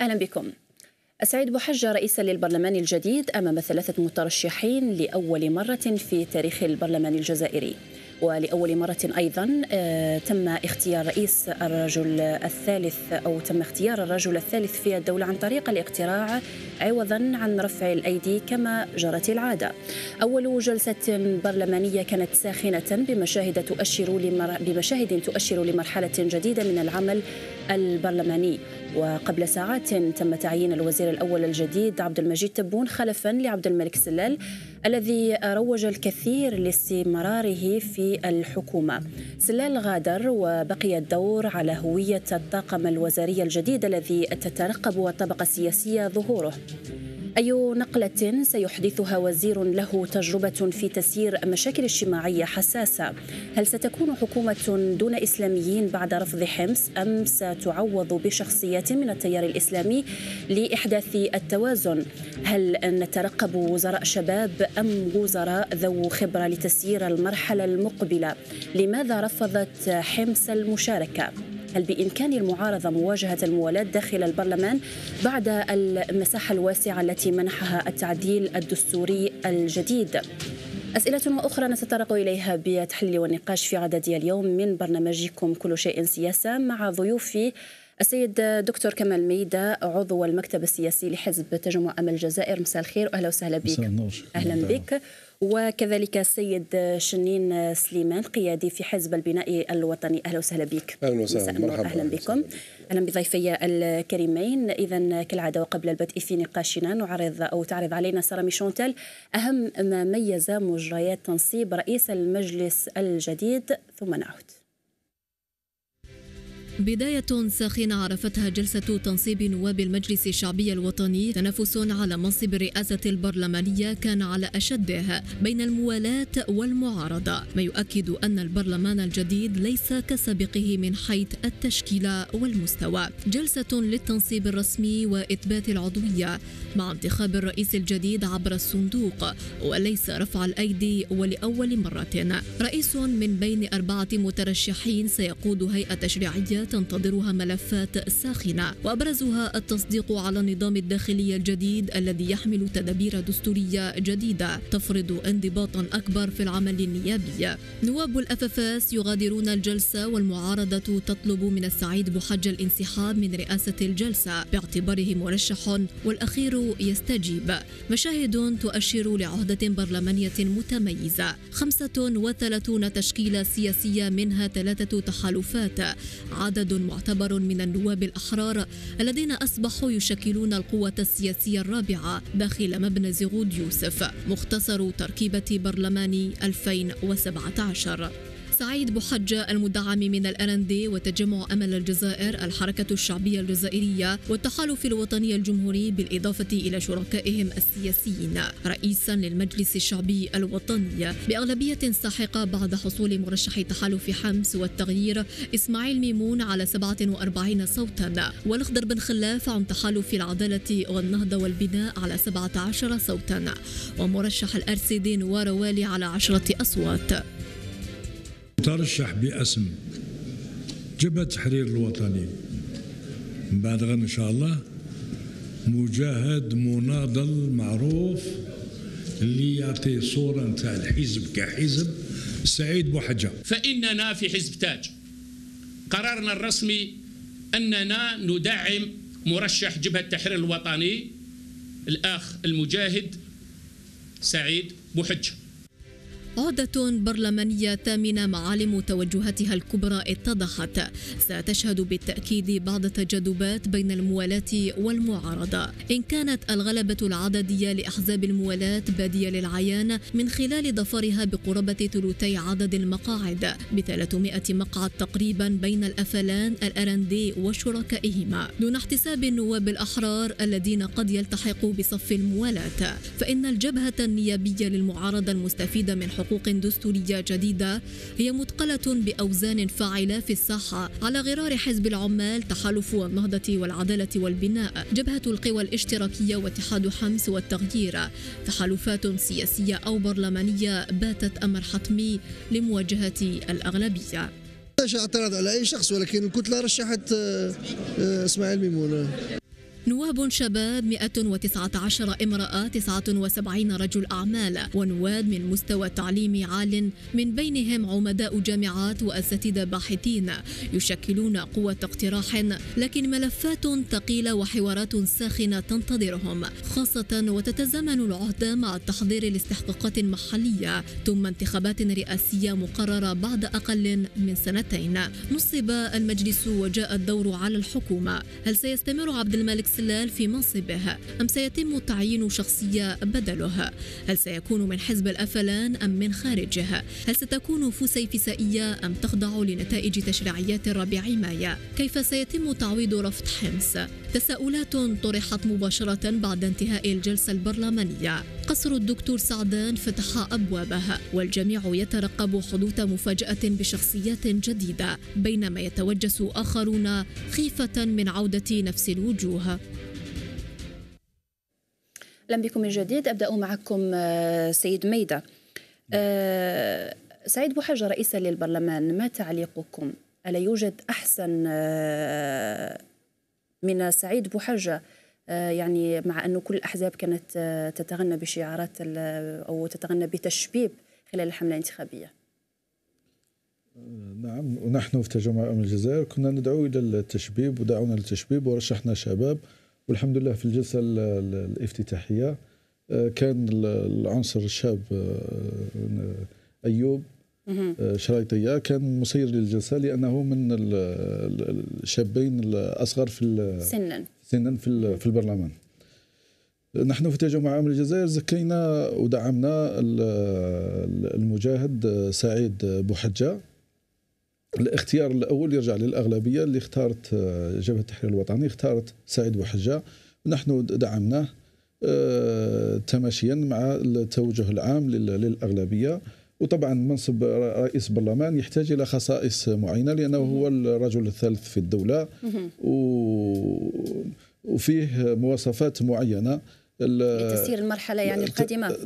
أهلا بكم السعيد بوحجة رئيسا للبرلمان الجديد أمام ثلاثة مترشحين لأول مرة في تاريخ البرلمان الجزائري ولأول مرة أيضا آه، تم اختيار رئيس الرجل الثالث أو تم اختيار الرجل الثالث في الدولة عن طريق الاقتراع عوضا عن رفع الأيدي كما جرت العادة أول جلسة برلمانية كانت ساخنة بمشاهد تؤشر لمر... بمشاهد تؤشر لمرحلة جديدة من العمل البرلماني وقبل ساعات تم تعيين الوزير الأول الجديد عبد المجيد تبون خلفا لعبد الملك سلال الذي روج الكثير لاستمراره في الحكومة سلال غادر وبقي الدور على هوية الطاقم الوزاري الجديد الذي تترقب الطبقة السياسية ظهوره أي نقلة سيحدثها وزير له تجربة في تسيير مشاكل اجتماعية حساسة هل ستكون حكومة دون إسلاميين بعد رفض حمص أم ستعوض بشخصيات من التيار الإسلامي لإحداث التوازن هل نترقب وزراء شباب أم وزراء ذو خبرة لتسيير المرحلة المقبلة لماذا رفضت حمص المشاركة هل بإمكان المعارضة مواجهة الموالاة داخل البرلمان بعد المساحة الواسعة التي منحها التعديل الدستوري الجديد؟ أسئلة أخرى نتطرق إليها بتحليل والنقاش في عدد اليوم من برنامجكم كل شيء سياسة مع ضيوفي السيد دكتور كمال ميدا عضو المكتب السياسي لحزب تجمع أمل الجزائر مساء الخير وأهلا وسهلا بك أهلا نعم. بك وكذلك السيد شنين سليمان قيادي في حزب البناء الوطني اهلا وسهلا بك اهلا وسهلا مرحبا اهلا بكم اهلا بضيفي الكريمين اذا كالعاده وقبل البدء في نقاشنا نعرض او تعرض علينا سرامي ميشونتال اهم ما ميز مجريات تنصيب رئيس المجلس الجديد ثم نعود بداية ساخنة عرفتها جلسة تنصيب نواب المجلس الشعبي الوطني تنافس على منصب الرئاسة البرلمانية كان على أشده بين الموالاة والمعارضة ما يؤكد أن البرلمان الجديد ليس كسابقه من حيث التشكيلة والمستوى جلسة للتنصيب الرسمي وإثبات العضوية مع انتخاب الرئيس الجديد عبر الصندوق وليس رفع الأيدي ولأول مرة رئيس من بين أربعة مترشحين سيقود هيئة تشريعية تنتظرها ملفات ساخنة وأبرزها التصديق على النظام الداخلي الجديد الذي يحمل تدابير دستورية جديدة تفرض انضباطا أكبر في العمل النيابي نواب الأفافاس يغادرون الجلسة والمعارضة تطلب من السعيد بحج الانسحاب من رئاسة الجلسة باعتباره مرشح والأخير يستجيب مشاهد تؤشر لعهدة برلمانية متميزة 35 تشكيلة سياسية منها ثلاثة تحالفات عدد عدد معتبر من النواب الأحرار الذين أصبحوا يشكلون القوة السياسية الرابعة داخل مبنى زغود يوسف مختصر تركيبة برلمان 2017 سعيد بوحجة المدعم من الأرندي وتجمع أمل الجزائر الحركة الشعبية الجزائرية والتحالف الوطني الجمهوري بالإضافة إلى شركائهم السياسيين رئيسا للمجلس الشعبي الوطني بأغلبية ساحقة بعد حصول مرشح تحالف حمص والتغيير إسماعيل ميمون على 47 صوتا والأخضر بن خلاف عن تحالف العدالة والنهضة والبناء على 17 صوتا ومرشح الأرسيدي نوار والي على 10 أصوات ترشح باسم جبهة التحرير الوطني من بعد غد إن شاء الله مجاهد مناضل معروف اللي يعطي صورة نتاع الحزب كحزب سعيد بوحجة فإننا في حزب تاج قرارنا الرسمي أننا ندعم مرشح جبهة التحرير الوطني الأخ المجاهد سعيد بوحجة عقدة برلمانية ثامنة معالم توجهاتها الكبرى اتضحت ستشهد بالتأكيد بعض تجاذبات بين الموالاة والمعارضة إن كانت الغلبة العددية لأحزاب الموالاة بادية للعيان من خلال ظفرها بقرابة ثلثي عدد المقاعد ب 300 مقعد تقريبا بين الأفلان الأرندي وشركائهما دون احتساب النواب الأحرار الذين قد يلتحقوا بصف الموالاة فإن الجبهة النيابية للمعارضة المستفيدة من حقوق دستورية جديدة هي متقلة بأوزان فاعلة في الساحة على غرار حزب العمال تحالف النهضة والعدالة والبناء جبهة القوى الاشتراكية واتحاد حمص والتغيير تحالفات سياسية أو برلمانية باتت أمر حتمي لمواجهة الأغلبية لا اعتراض على أي شخص ولكن الكتلة رشحت آه، آه، إسماعيل ميمون نواب شباب 119 امرأة 79 رجل أعمال ونواب من مستوى تعليمي عال من بينهم عمداء جامعات وأساتذة باحثين يشكلون قوة اقتراح لكن ملفات ثقيلة وحوارات ساخنة تنتظرهم خاصة وتتزامن العهدة مع تحضير لاستحقاقات محلية ثم انتخابات رئاسية مقررة بعد أقل من سنتين نصب المجلس وجاء الدور على الحكومة هل سيستمر عبد الملك سلال في منصبه أم سيتم تعيين شخصية بدله هل سيكون من حزب الأفلان أم من خارجه هل ستكون فسيفسائية أم تخضع لنتائج تشريعيات الرابع مايو كيف سيتم تعويض رفض حمص تساؤلات طرحت مباشرة بعد انتهاء الجلسة البرلمانية قصر الدكتور سعدان فتح أبوابه والجميع يترقب حدوث مفاجأة بشخصيات جديدة بينما يتوجس آخرون خيفة من عودة نفس الوجوه اهلا بكم من جديد ابدا معكم آه، سيد ميدا آه، سعيد بوحاجه رئيسا للبرلمان ما تعليقكم الا يوجد احسن آه، من سعيد بوحاجه يعني مع انه كل الاحزاب كانت تتغنى بشعارات او تتغنى بتشبيب خلال الحمله الانتخابيه نعم ونحن في تجمع أم الجزائر كنا ندعو إلى التشبيب ودعونا للتشبيب ورشحنا شباب والحمد لله في الجلسه الافتتاحيه آه، كان العنصر الشاب آه، ايوب آه، شرايطية كان مسير للجلسة لأنه من الشابين الأصغر في سنا سنا في, في البرلمان نحن في تجمع عام الجزائر زكينا ودعمنا المجاهد سعيد بوحجة الاختيار الاول يرجع للاغلبيه اللي اختارت آه، جبهه التحرير الوطني اختارت سعيد بوحجه نحن دعمناه آه، تماشيا مع التوجه العام للاغلبيه وطبعا منصب رئيس برلمان يحتاج الى خصائص معينه لانه هو الرجل الثالث في الدوله وفيه مواصفات معينه لتسيير المرحله يعني القادمه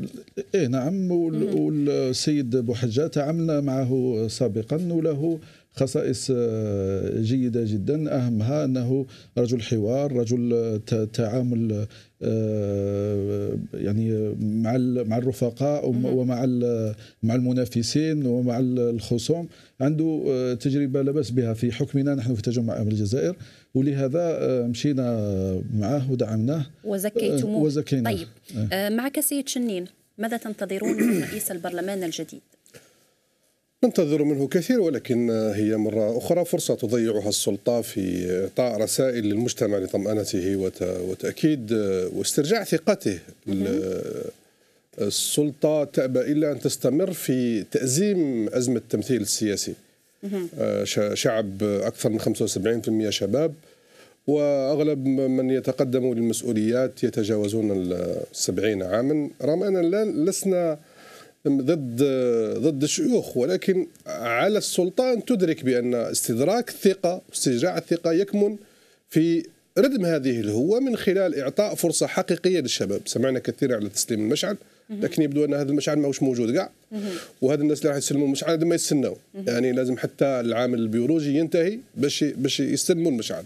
ايه نعم والسيد بوحجات عملنا معه سابقا وله خصائص آه، جيده جدا اهمها انه رجل حوار رجل آه، تعامل آه، يعني مع مع الرفقاء ومع مع المنافسين ومع الخصوم عنده تجربه لبس بها في حكمنا نحن في تجمع امن الجزائر ولهذا مشينا معه ودعمناه وزكيتموه وزكيناه طيب معك سيد شنين ماذا تنتظرون من رئيس البرلمان الجديد ننتظر منه كثير ولكن هي مرة أخرى فرصة تضيعها السلطة في إعطاء رسائل للمجتمع لطمأنته وتأكيد واسترجاع ثقته السلطة تأبى إلا أن تستمر في تأزيم أزمة التمثيل السياسي آه، شعب أكثر من 75% شباب واغلب من يتقدموا للمسؤوليات يتجاوزون السبعين عاما رغم اننا لسنا ضد ضد الشيوخ ولكن على السلطه ان تدرك بان استدراك الثقه واسترجاع الثقه يكمن في ردم هذه الهوه من خلال اعطاء فرصه حقيقيه للشباب، سمعنا كثيرا على تسليم المشعل لكن يبدو ان هذا المشعل ماهوش موجود كاع وهذا الناس اللي راح يسلموا المشعل ما يستناو يعني لازم حتى العامل البيولوجي ينتهي باش باش يستلموا المشعل.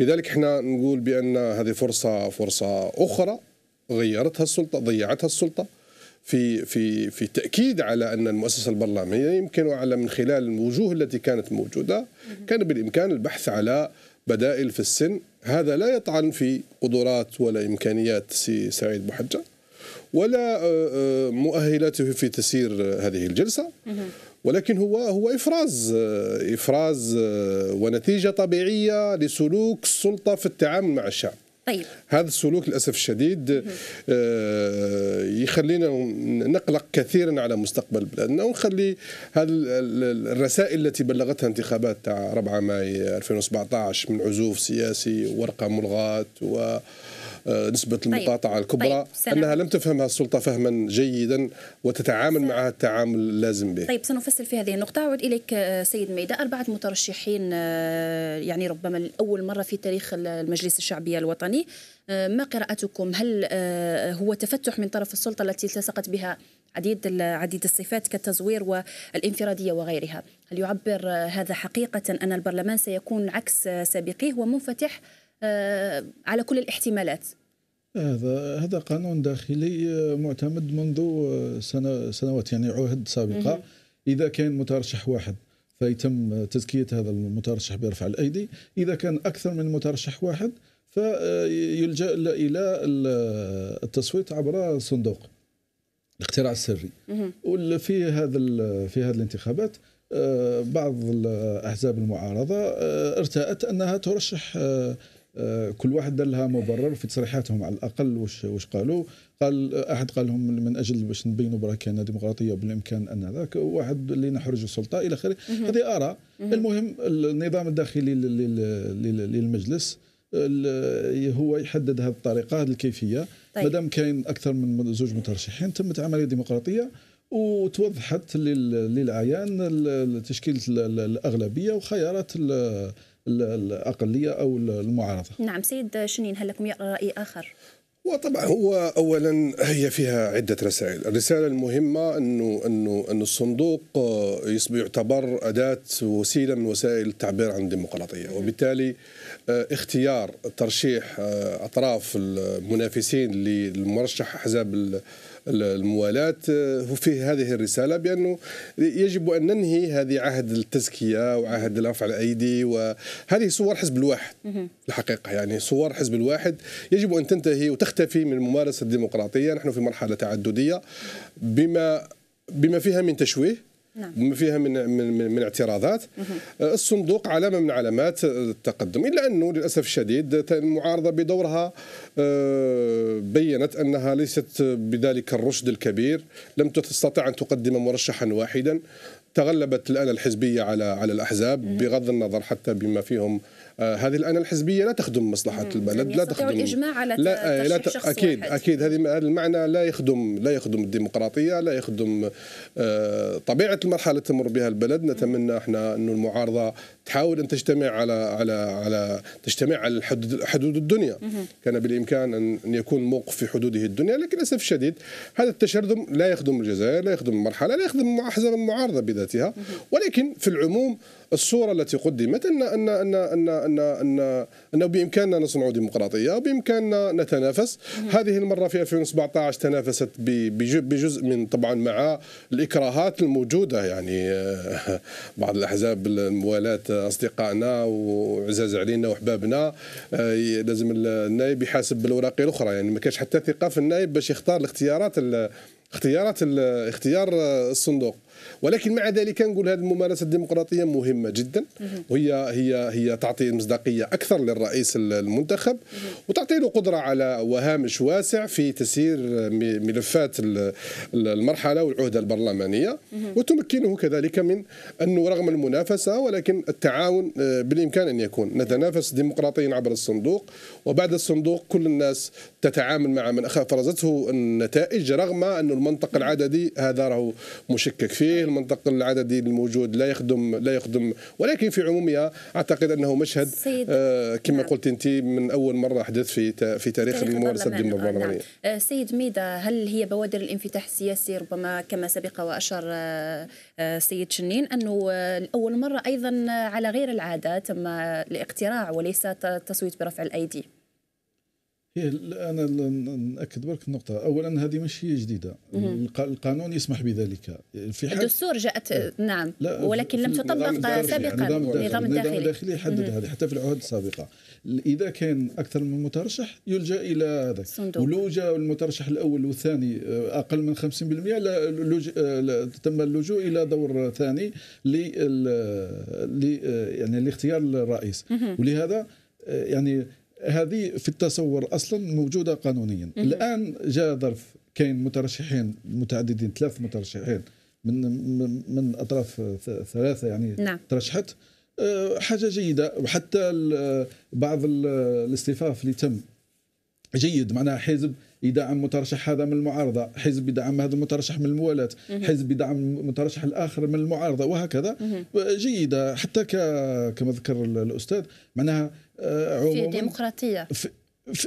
لذلك احنا نقول بان هذه فرصه فرصه اخرى غيرتها السلطه ضيعتها السلطه في في في تاكيد على ان المؤسسه البرلمانيه يمكن على من خلال الوجوه التي كانت موجوده كان بالامكان البحث على بدائل في السن هذا لا يطعن في قدرات ولا امكانيات سي سعيد بوحجه ولا آه، آه، مؤهلاته في تسيير هذه الجلسه ولكن هو هو افراز آه، افراز ونتيجه طبيعيه لسلوك السلطه في التعامل مع الشعب طيب هذا السلوك للاسف الشديد آه، يخلينا نقلق كثيرا على مستقبل بلادنا ونخلي هذه الرسائل التي بلغتها انتخابات تاع 4 ماي 2017 من عزوف سياسي ورقه ملغاه و آه، نسبة طيب، المقاطعة طيب، الكبرى طيب. أنها لم تفهمها السلطة فهما جيدا وتتعامل معها التعامل اللازم به طيب سنفصل في هذه النقطة أعود إليك آه، سيد ميدا أربعة مترشحين آه، يعني ربما لأول مرة في تاريخ المجلس الشعبي الوطني ما قراءتكم هل هو تفتح من طرف السلطة التي التصقت بها عديد عديد الصفات كالتزوير والانفراديه وغيرها، هل يعبر هذا حقيقه ان البرلمان سيكون عكس سابقيه ومنفتح آه، على كل الاحتمالات هذا هذا قانون داخلي آه، معتمد منذ آه، سنة سنوات يعني عهد سابقه اذا كان مترشح واحد فيتم تزكيه هذا المترشح برفع الايدي اذا كان اكثر من مترشح واحد فيلجا الى التصويت عبر صندوق الاقتراع السري وفي هذا في هذه الانتخابات بعض الاحزاب المعارضه ارتأت انها ترشح آه، كل واحد دار لها مبرر في تصريحاتهم على الاقل واش واش قالوا قال احد قال لهم من اجل باش نبينوا براه كان ديمقراطيه بالامكان ان هذاك واحد اللي نحرج السلطه الى اخره هذه اراء المهم النظام الداخلي للمجلس هو يحدد هذه الطريقه هذه الكيفيه طيب. مادام كاين اكثر من زوج مترشحين تمت عمليه ديمقراطيه وتوضحت للعيان تشكيله الاغلبيه وخيارات الاقليه او المعارضه. نعم سيد شنين هل لكم راي اخر؟ وطبعا هو اولا هي فيها عده رسائل، الرساله المهمه انه انه انه الصندوق يصبح يعتبر اداه وسيله من وسائل التعبير عن الديمقراطيه، وبالتالي آه، اختيار ترشيح آه، اطراف المنافسين للمرشح احزاب الموالاة آه، في هذه الرسالة بأنه يجب أن ننهي هذه عهد التزكية وعهد رفع على الأيدي وهذه صور حزب الواحد الحقيقة يعني صور حزب الواحد يجب أن تنتهي وتختفي من الممارسة الديمقراطية نحن في مرحلة تعددية بما بما فيها من تشويه نعم. فيها من من من اعتراضات أه، الصندوق علامه من علامات أه، التقدم الا انه للاسف الشديد المعارضه بدورها أه، بينت انها ليست بذلك الرشد الكبير لم تستطع ان تقدم مرشحا واحدا تغلبت الان الحزبيه على على الاحزاب بغض النظر حتى بما فيهم آه، هذه الآن الحزبية لا تخدم مصلحة البلد يعني لا تخدم الإجماع على لا, آه، لا ت... أكيد واحد. أكيد هذه هذا المعنى لا يخدم لا يخدم الديمقراطية لا يخدم آه، طبيعة المرحلة تمر بها البلد نتمنى احنا انه المعارضة تحاول أن تجتمع على على على تجتمع على حدود الدنيا كان بالإمكان أن يكون موقف في حدوده الدنيا لكن للأسف الشديد هذا التشرذم لا يخدم الجزائر لا يخدم المرحلة لا يخدم أحزاب المعارضة بذاتها ولكن في العموم الصورة التي قدمت أن أن أن أن ان ان انه بامكاننا نصنع ديمقراطيه بامكاننا نتنافس هذه المره في 2017 تنافست بجزء من طبعا مع الاكراهات الموجوده يعني آه، بعض الاحزاب الموالاه اصدقائنا وعزاز علينا واحبابنا آه، لازم النائب يحاسب بالوراق الاخرى يعني ما كانش حتى ثقه في النائب باش يختار الاختيارات اختيارات اختيار الصندوق ولكن مع ذلك نقول هذه الممارسه الديمقراطيه مهمه جدا وهي هي هي تعطي مصداقيه اكثر للرئيس المنتخب وتعطي له قدره على وهامش واسع في تسيير ملفات المرحله والعهده البرلمانيه وتمكنه كذلك من انه رغم المنافسه ولكن التعاون آه، بالامكان ان يكون نتنافس ديمقراطيا عبر الصندوق وبعد الصندوق كل الناس تتعامل مع من افرزته النتائج رغم أن المنطق العددي هذا راه مشكك فيه فيه المنطق العددي الموجود لا يخدم لا يخدم ولكن في عمومها اعتقد انه مشهد آه كما نعم. قلت انت من اول مره حدث في في تاريخ الممارسه الديمقراطيه نعم. آه، سيد ميدا هل هي بوادر الانفتاح السياسي ربما كما سبق واشار السيد آه، آه، شنين انه لاول مره ايضا على غير العاده تم الاقتراع وليس التصويت برفع الايدي انا ناكد برك النقطه اولا هذه ماشي جديده القانون يسمح بذلك في حال الدستور جاءت آه. نعم لا ولكن لم تطبق سابقا يعني النظام الداخلي, النظام الداخلي يحدد هذه حتى في العهد السابقه اذا كان اكثر من مترشح يلجا الى هذا ولو جاء المترشح الاول والثاني آه، اقل من 50% لج... آه، تم اللجوء الى دور ثاني لل... ل... يعني لاختيار الرئيس ولهذا يعني هذه في التصور اصلا موجوده قانونيا الان جاء ظرف كاين مترشحين متعددين ثلاث مترشحين من من اطراف ثلاثه يعني نعم. ترشحت أه، حاجه جيده وحتى بعض الاستفاف اللي تم جيد معناها حزب يدعم مترشح هذا من المعارضه حزب يدعم هذا المترشح من الموالاه حزب يدعم المترشح الاخر من المعارضه وهكذا جيده حتى كما ذكر الاستاذ معناها آه، عموما فيه ديمقراطيه في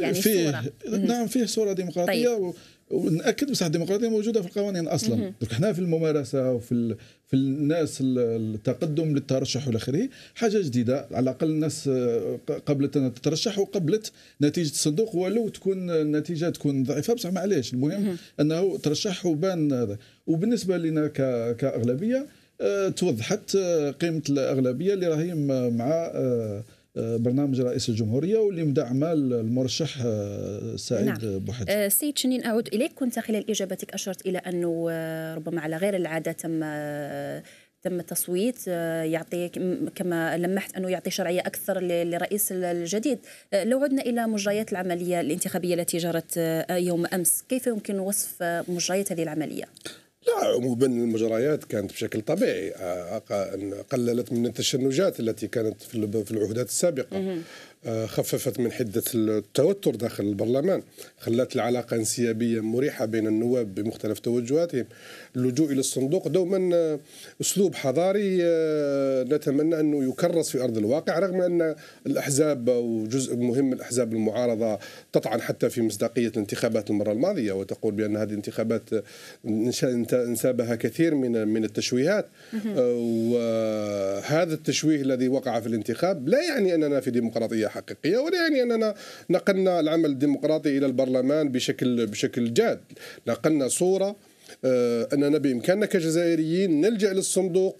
يعني فيه صورة. نعم فيه صوره ديمقراطيه طيب. وناكد بصح الديمقراطيه موجوده في القوانين اصلا درك حنا في الممارسه وفي في الناس التقدم للترشح والى اخره حاجه جديده على الاقل الناس آه، قبلت ان تترشح وقبلت نتيجه الصندوق ولو تكون النتيجه تكون ضعيفه بصح معليش المهم انه ترشح وبان وبالنسبه لنا كاغلبيه آه، توضحت آه، قيمه الاغلبيه اللي راهي مع برنامج رئيس الجمهورية واللي مدعمة المرشح آه، سعيد نعم. بوحد آه، سيد شنين أعود إليك كنت خلال إجابتك أشرت إلى أنه آه، ربما على غير العادة تم تم التصويت يعطي كما لمحت انه يعطي شرعيه اكثر للرئيس الجديد لو عدنا الى مجريات العمليه الانتخابيه التي جرت يوم امس كيف يمكن وصف مجريات هذه العمليه وبين المجريات كانت بشكل طبيعي قللت من التشنجات التي كانت في العهودات السابقه آه، خففت من حدة التوتر داخل البرلمان خلت العلاقة انسيابية مريحة بين النواب بمختلف توجهاتهم اللجوء إلى الصندوق دوما آه، أسلوب حضاري آه، نتمنى أنه يكرس في أرض الواقع رغم أن الأحزاب وجزء مهم من الأحزاب المعارضة تطعن حتى في مصداقية الانتخابات المرة الماضية وتقول بأن هذه الانتخابات انسابها كثير من من التشويهات وهذا التشويه الذي وقع في الانتخاب لا يعني أننا في ديمقراطية حقيقيه ولا يعني اننا نقلنا العمل الديمقراطي الى البرلمان بشكل بشكل جاد نقلنا صوره آه، اننا بامكاننا كجزائريين نلجا للصندوق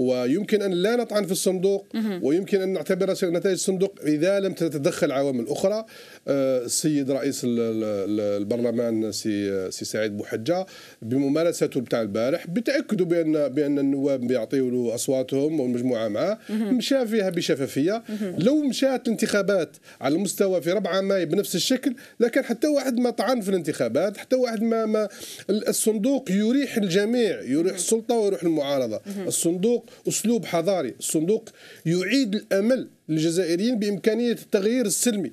ويمكن أن لا نطعن في الصندوق ويمكن أن نعتبر نتائج الصندوق إذا لم تتدخل عوامل أخرى آه، السيد رئيس البرلمان سي, سعيد بوحجة بممارسته بتاع البارح بتأكدوا بأن بأن النواب بيعطيوا له أصواتهم والمجموعة معاه مشى فيها بشفافية لو مشات الانتخابات على المستوى في ربعه ماي بنفس الشكل لكن حتى واحد ما طعن في الانتخابات حتى واحد ما, ما الصندوق يريح الجميع يريح السلطة ويروح المعارضة الصندوق أسلوب حضاري الصندوق يعيد الأمل الجزائريين بامكانيه التغيير السلمي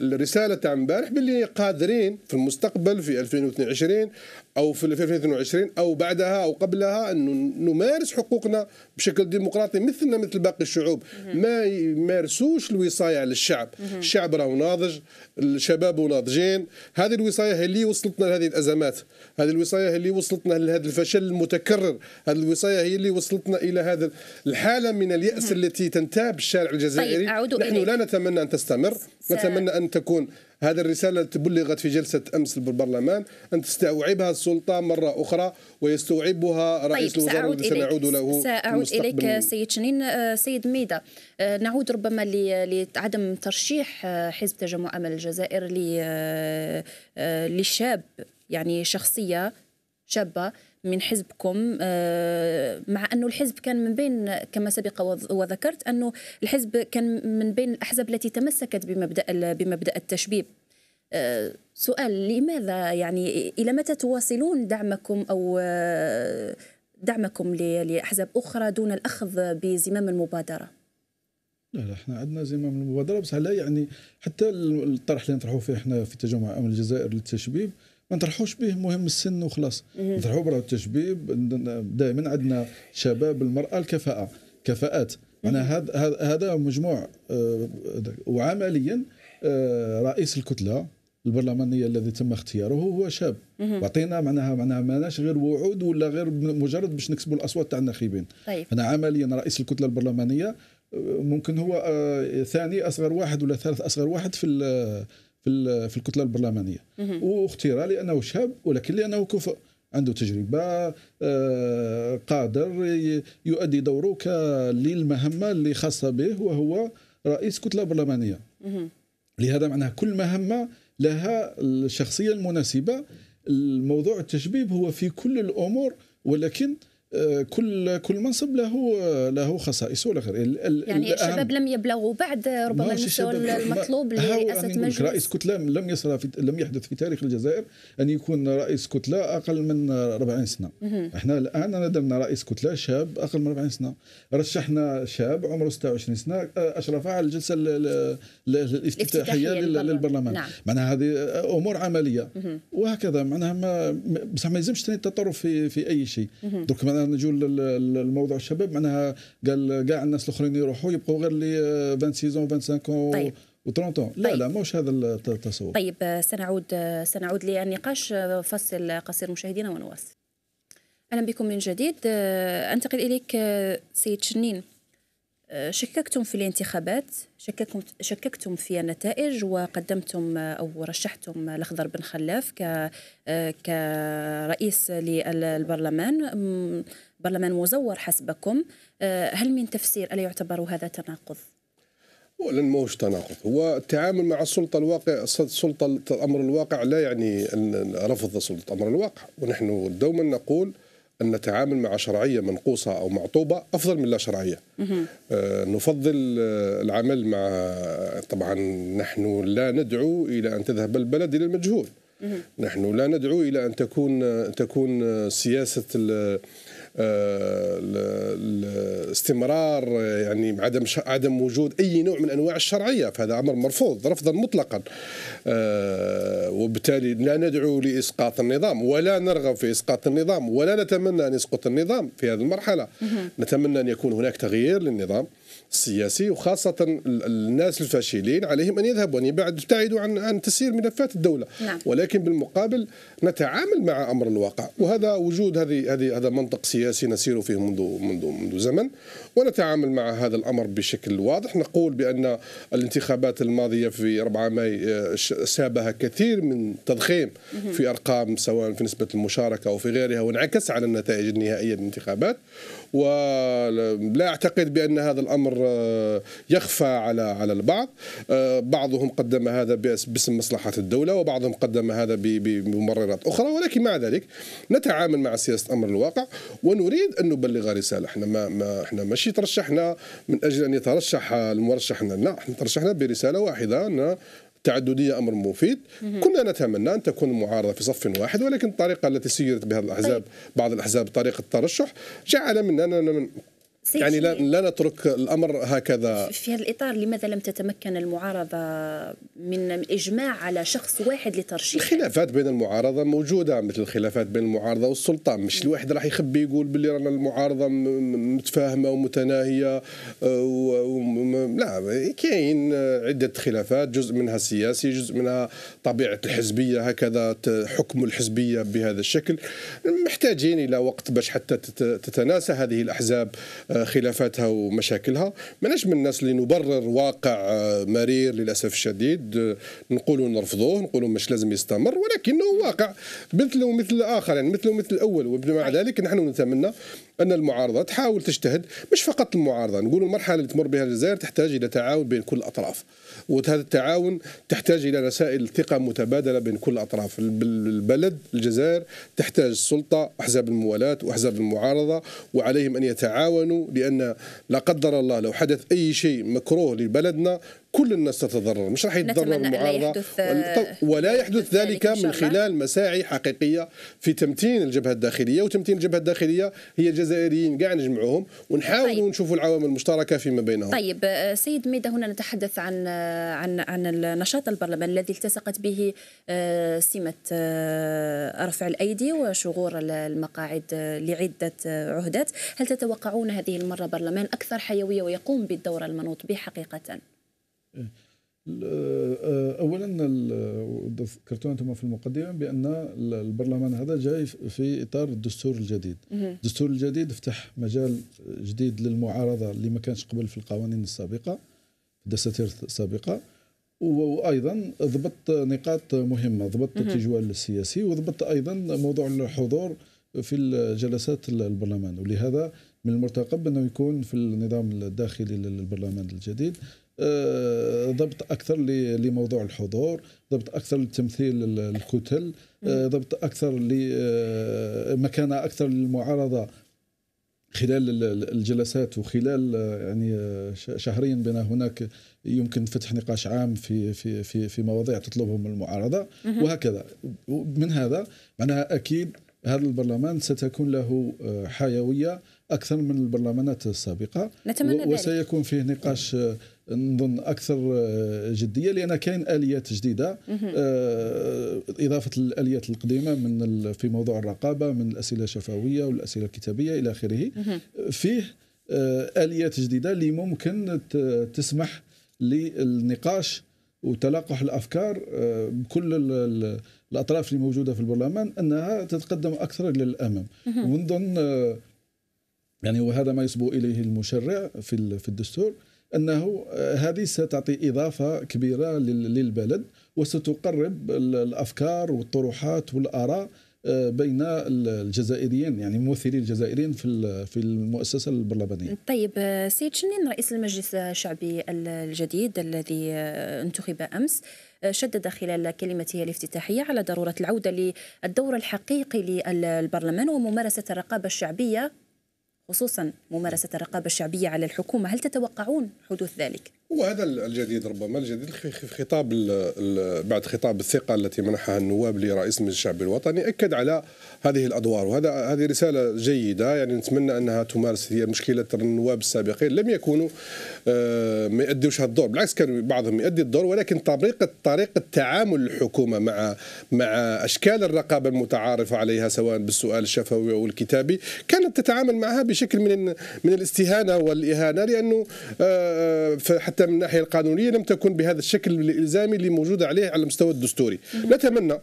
الرساله تاع امبارح باللي قادرين في المستقبل في 2022 او في 2022 او بعدها او قبلها انه نمارس حقوقنا بشكل ديمقراطي مثلنا مثل باقي الشعوب ما يمارسوش الوصايه على الشعب الشعب راهو ناضج الشباب ناضجين هذه الوصايه هي اللي وصلتنا لهذه الازمات هذه الوصايه هي اللي وصلتنا لهذا الفشل المتكرر هذه الوصايه هي اللي وصلتنا الى هذا الحاله من الياس التي تنتاب الشارع الجزائري طيب، الجزائري نحن لا نتمنى أن تستمر س... نتمنى أن تكون هذه الرسالة بلغت في جلسة أمس بالبرلمان أن تستوعبها السلطة مرة أخرى ويستوعبها طيب، رئيس طيب الوزراء الذي سنعود له سأعود إليك سيد شنين آه، سيد ميدا آه، نعود ربما لعدم ترشيح آه، حزب تجمع أمل الجزائر لشاب يعني شخصية شابة من حزبكم آه، مع أنه الحزب كان من بين كما سبق وذكرت أنه الحزب كان من بين الأحزاب التي تمسكت بمبدأ بمبدأ التشبيب آه، سؤال لماذا يعني إلى متى تواصلون دعمكم أو آه، دعمكم لأحزاب أخرى دون الأخذ بزمام المبادرة؟ لا لا احنا عندنا زمام المبادرة بس لا يعني حتى الطرح اللي نطرحوه فيه احنا في تجمع أمل الجزائر للتشبيب ما نطرحوش به مهم السن وخلاص نطرحوا برا التشبيب دائما عندنا شباب المراه الكفاءه كفاءات معناها هذا هذا مجموع آه، وعمليا آه، رئيس الكتله البرلمانيه الذي تم اختياره هو شاب وعطينا معناها معناها ماناش غير وعود ولا غير مجرد باش نكسبوا الاصوات تاع الناخبين طيب. انا عمليا رئيس الكتله البرلمانيه آه، ممكن هو ثاني اصغر واحد ولا ثالث اصغر واحد في في الكتله البرلمانيه واختير لانه شاب ولكن لانه كفء عنده تجربه آه، قادر يؤدي دوره للمهمه اللي خاصه به وهو رئيس كتله برلمانيه لهذا معناه كل مهمه لها الشخصيه المناسبه الموضوع التشبيب هو في كل الامور ولكن كل كل منصب له له خصائصه ولا غير يعني الشباب لم يبلغوا بعد ربما المستوى المطلوب لرئاسه مجلس رئيس كتله لم يصل في لم يحدث في تاريخ الجزائر ان يكون رئيس كتله اقل من 40 سنه احنا الان درنا رئيس كتله شاب اقل من 40 سنه رشحنا شاب عمره 26 سنه اشرف على الجلسه الافتتاحيه للبرلمان نعم. معناها هذه امور عمليه وهكذا معناها ما بصح ما يلزمش التطرف في في اي شيء درك معناها نجوا للموضوع الشباب معناها قال كاع الناس الاخرين يروحوا يبقوا غير لي 26 سيزون 25 طيب. و30 طيب. لا لا مش هذا التصور طيب آه، سنعود آه، سنعود للنقاش آه، فصل قصير مشاهدينا ونواصل اهلا بكم من جديد انتقل اليك سيد شنين شككتم في الانتخابات شككتم, شككتم في النتائج وقدمتم أو رشحتم الأخضر بن خلاف كرئيس للبرلمان برلمان مزور حسبكم أه، هل من تفسير ألا يعتبر هذا تناقض؟ اولا ماهوش تناقض هو التعامل مع السلطه الواقع سلطه الامر الواقع لا يعني رفض سلطه امر الواقع ونحن دوما نقول أن نتعامل مع شرعية منقوصة أو معطوبة أفضل من لا شرعية آه نفضل آه، العمل مع طبعا نحن لا ندعو إلى أن تذهب البلد إلى المجهول نحن لا ندعو إلى أن تكون تكون سياسة الاستمرار آه، آه، يعني عدم عدم وجود اي نوع من انواع الشرعيه فهذا امر مرفوض رفضا مطلقا آه، وبالتالي لا ندعو لاسقاط النظام ولا نرغب في اسقاط النظام ولا نتمنى ان يسقط النظام في هذه المرحله نتمنى ان يكون هناك تغيير للنظام السياسي وخاصة الناس الفاشلين عليهم أن يذهبوا وان يبتعدوا عن عن تسيير ملفات الدولة نعم. ولكن بالمقابل نتعامل مع أمر الواقع وهذا وجود هذه هذه هذا منطق سياسي نسير فيه منذ منذ منذ زمن ونتعامل مع هذا الأمر بشكل واضح نقول بأن الانتخابات الماضية في 4 ماي آه، سابها كثير من تضخيم في أرقام سواء في نسبة المشاركة أو في غيرها وانعكس على النتائج النهائية للانتخابات ولا أعتقد بأن هذا الأمر آه، يخفى على على البعض آه، بعضهم قدم هذا باسم مصلحة الدولة وبعضهم قدم هذا بمبررات أخرى ولكن مع ذلك نتعامل مع سياسة أمر الواقع ونريد أن نبلغ رسالة احنا ما, ما احنا ماشي ترشحنا من أجل أن يترشح المرشح لنا احنا ترشحنا برسالة واحدة أن التعدديه امر مفيد كنا نتمنى ان تكون المعارضه في صف واحد ولكن الطريقه التي سيرت بها الاحزاب طيب. بعض الاحزاب طريقه الترشح جعل مننا من يعني لا, لا نترك الامر هكذا في هذا الاطار لماذا لم تتمكن المعارضه من الاجماع على شخص واحد لترشيح الخلافات بين المعارضه موجوده مثل الخلافات بين المعارضه والسلطه مش الواحد راح يخبي يقول باللي رانا المعارضه متفاهمه ومتناهيه آه، و... لا كاين عده خلافات جزء منها سياسي جزء منها طبيعه الحزبيه هكذا حكم الحزبيه بهذا الشكل محتاجين الى وقت باش حتى تتناسى هذه الاحزاب آه، خلافاتها ومشاكلها ماناش من الناس اللي نبرر واقع آه، مرير للاسف الشديد آه، نقولوا نرفضوه نقولوا مش لازم يستمر ولكنه واقع مثله مثل الاخر يعني مثله مثل الاول ومع ذلك نحن نتمنى ان المعارضه تحاول تجتهد مش فقط المعارضه نقول المرحله اللي تمر بها الجزائر تحتاج الى تعاون بين كل الاطراف وهذا التعاون تحتاج الى رسائل ثقه متبادله بين كل الاطراف البلد الجزائر تحتاج السلطه احزاب الموالاه واحزاب المعارضه وعليهم ان يتعاونوا لان لا قدر الله لو حدث اي شيء مكروه لبلدنا كل الناس تتضرر مش راح يتضرر المعارضه ولا يحدث ذلك من خلال مساعي حقيقيه في تمتين الجبهه الداخليه وتمتين الجبهه الداخليه هي الجزائريين كاع نجمعوهم ونحاولوا طيب. نشوفوا العوامل المشتركه فيما بينهم طيب آه، سيد ميدا هنا نتحدث عن آه، عن عن النشاط البرلمان الذي التصقت به آه، سمه رفع الايدي وشغور المقاعد لعده عهدات هل تتوقعون هذه المره برلمان اكثر حيويه ويقوم بالدور المنوط به حقيقه إيه. آه، اولا ذكرتوا انتم في المقدمه بان البرلمان هذا جاي في اطار الدستور الجديد الدستور الجديد فتح مجال جديد للمعارضه اللي ما كانش قبل في القوانين السابقه الدساتير السابقه وايضا ضبط نقاط مهمه ضبط التجوال السياسي وضبط ايضا موضوع الحضور في الجلسات البرلمان ولهذا من المرتقب انه يكون في النظام الداخلي للبرلمان الجديد آه، ضبط اكثر لموضوع الحضور ضبط اكثر لتمثيل الكتل آه، ضبط اكثر لمكانه آه، اكثر للمعارضه خلال الجلسات وخلال آه، يعني شهريا بين هناك يمكن فتح نقاش عام في في في في مواضيع تطلبهم المعارضه وهكذا من هذا معناها اكيد هذا البرلمان ستكون له حيويه اكثر من البرلمانات السابقه نتمنى وسيكون فيه نقاش آه، نظن اكثر آه، جديه لان كاين اليات جديده آه، اضافه الاليات القديمه من في موضوع الرقابه من الاسئله الشفويه والاسئله الكتابيه الى اخره فيه اليات جديده اللي ممكن تسمح للنقاش وتلاقح الافكار بكل الاطراف اللي موجوده في البرلمان انها تتقدم اكثر للامام ونظن يعني وهذا ما يصبو اليه المشرع في في الدستور انه آه، هذه ستعطي اضافه كبيره للبلد وستقرب الافكار والطروحات والاراء آه، بين الجزائريين يعني ممثلي الجزائريين في في المؤسسه البرلمانيه. طيب آه، سيد شنين رئيس المجلس الشعبي الجديد الذي انتخب امس شدد خلال كلمته الافتتاحيه على ضروره العوده للدور الحقيقي للبرلمان وممارسه الرقابه الشعبيه خصوصا ممارسة الرقابة الشعبية على الحكومة هل تتوقعون حدوث ذلك؟ وهذا الجديد ربما الجديد في خطاب بعد خطاب الثقه التي منحها النواب لرئيس المجلس الشعبي الوطني اكد على هذه الادوار وهذا هذه رساله جيده يعني نتمنى انها تمارس هي مشكله النواب السابقين لم يكونوا آه، ما يؤديوش هذا الدور بالعكس كان بعضهم يؤدي الدور ولكن طريقه طريقه تعامل الحكومه مع مع اشكال الرقابه المتعارف عليها سواء بالسؤال الشفوي او الكتابي كانت تتعامل معها بشكل من من الاستهانه والاهانه لانه آه، آه، حتى حتى من الناحيه القانونيه لم تكن بهذا الشكل الالزامي اللي موجود عليه على المستوى الدستوري نتمنى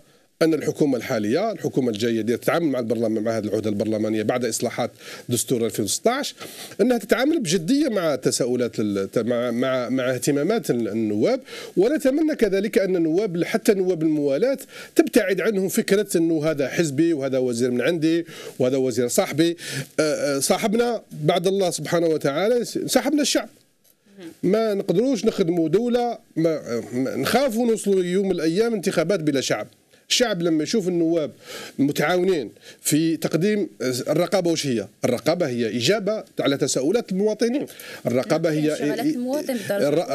ان الحكومه الحاليه الحكومه الجايه دي تتعامل مع البرلمان مع هذه العهده البرلمانيه بعد اصلاحات دستور 2016 انها تتعامل بجديه مع تساؤلات مع مع مع اهتمامات النواب ونتمنى كذلك ان النواب حتى نواب الموالاه تبتعد عنهم فكره انه هذا حزبي وهذا وزير من عندي وهذا وزير صاحبي أه، أه، صاحبنا بعد الله سبحانه وتعالى صاحبنا الشعب ما نقدروش نخدموا دوله ما نخافوا نوصلوا يوم من الايام انتخابات بلا شعب الشعب لما يشوف النواب متعاونين في تقديم الرقابه وش هي؟ الرقابه هي اجابه على تساؤلات المواطنين، الرقابه نعم، هي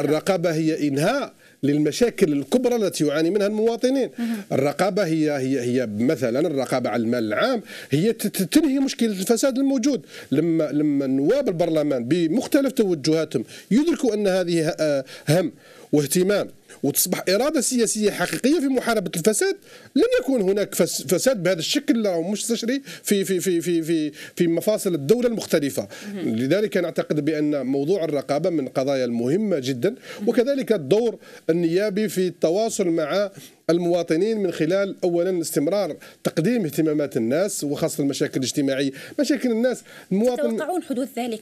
الرقابه هي انهاء للمشاكل الكبرى التي يعاني منها المواطنين الرقابه هي هي هي مثلا الرقابه على المال العام هي تنهي مشكله الفساد الموجود لما لما نواب البرلمان بمختلف توجهاتهم يدركوا ان هذه آه، هم واهتمام وتصبح إرادة سياسية حقيقية في محاربة الفساد لن يكون هناك فساد بهذا الشكل أو مستشري في في في في في في مفاصل الدولة المختلفة لذلك نعتقد بأن موضوع الرقابة من القضايا المهمة جدا وكذلك الدور النيابي في التواصل مع المواطنين من خلال اولا استمرار تقديم اهتمامات الناس وخاصه المشاكل الاجتماعيه، مشاكل الناس المواطن تتوقعون حدوث ذلك؟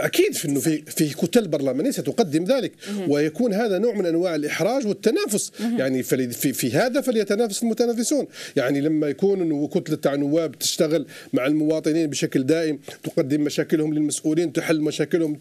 اكيد في انه في في كتل برلمانيه ستقدم ذلك ويكون هذا نوع من انواع الاحراج والتنافس يعني في في هذا فليتنافس المتنافسون يعني لما يكون انه كتله تاع نواب تشتغل مع المواطنين بشكل دائم تقدم مشاكلهم للمسؤولين تحل مشاكلهم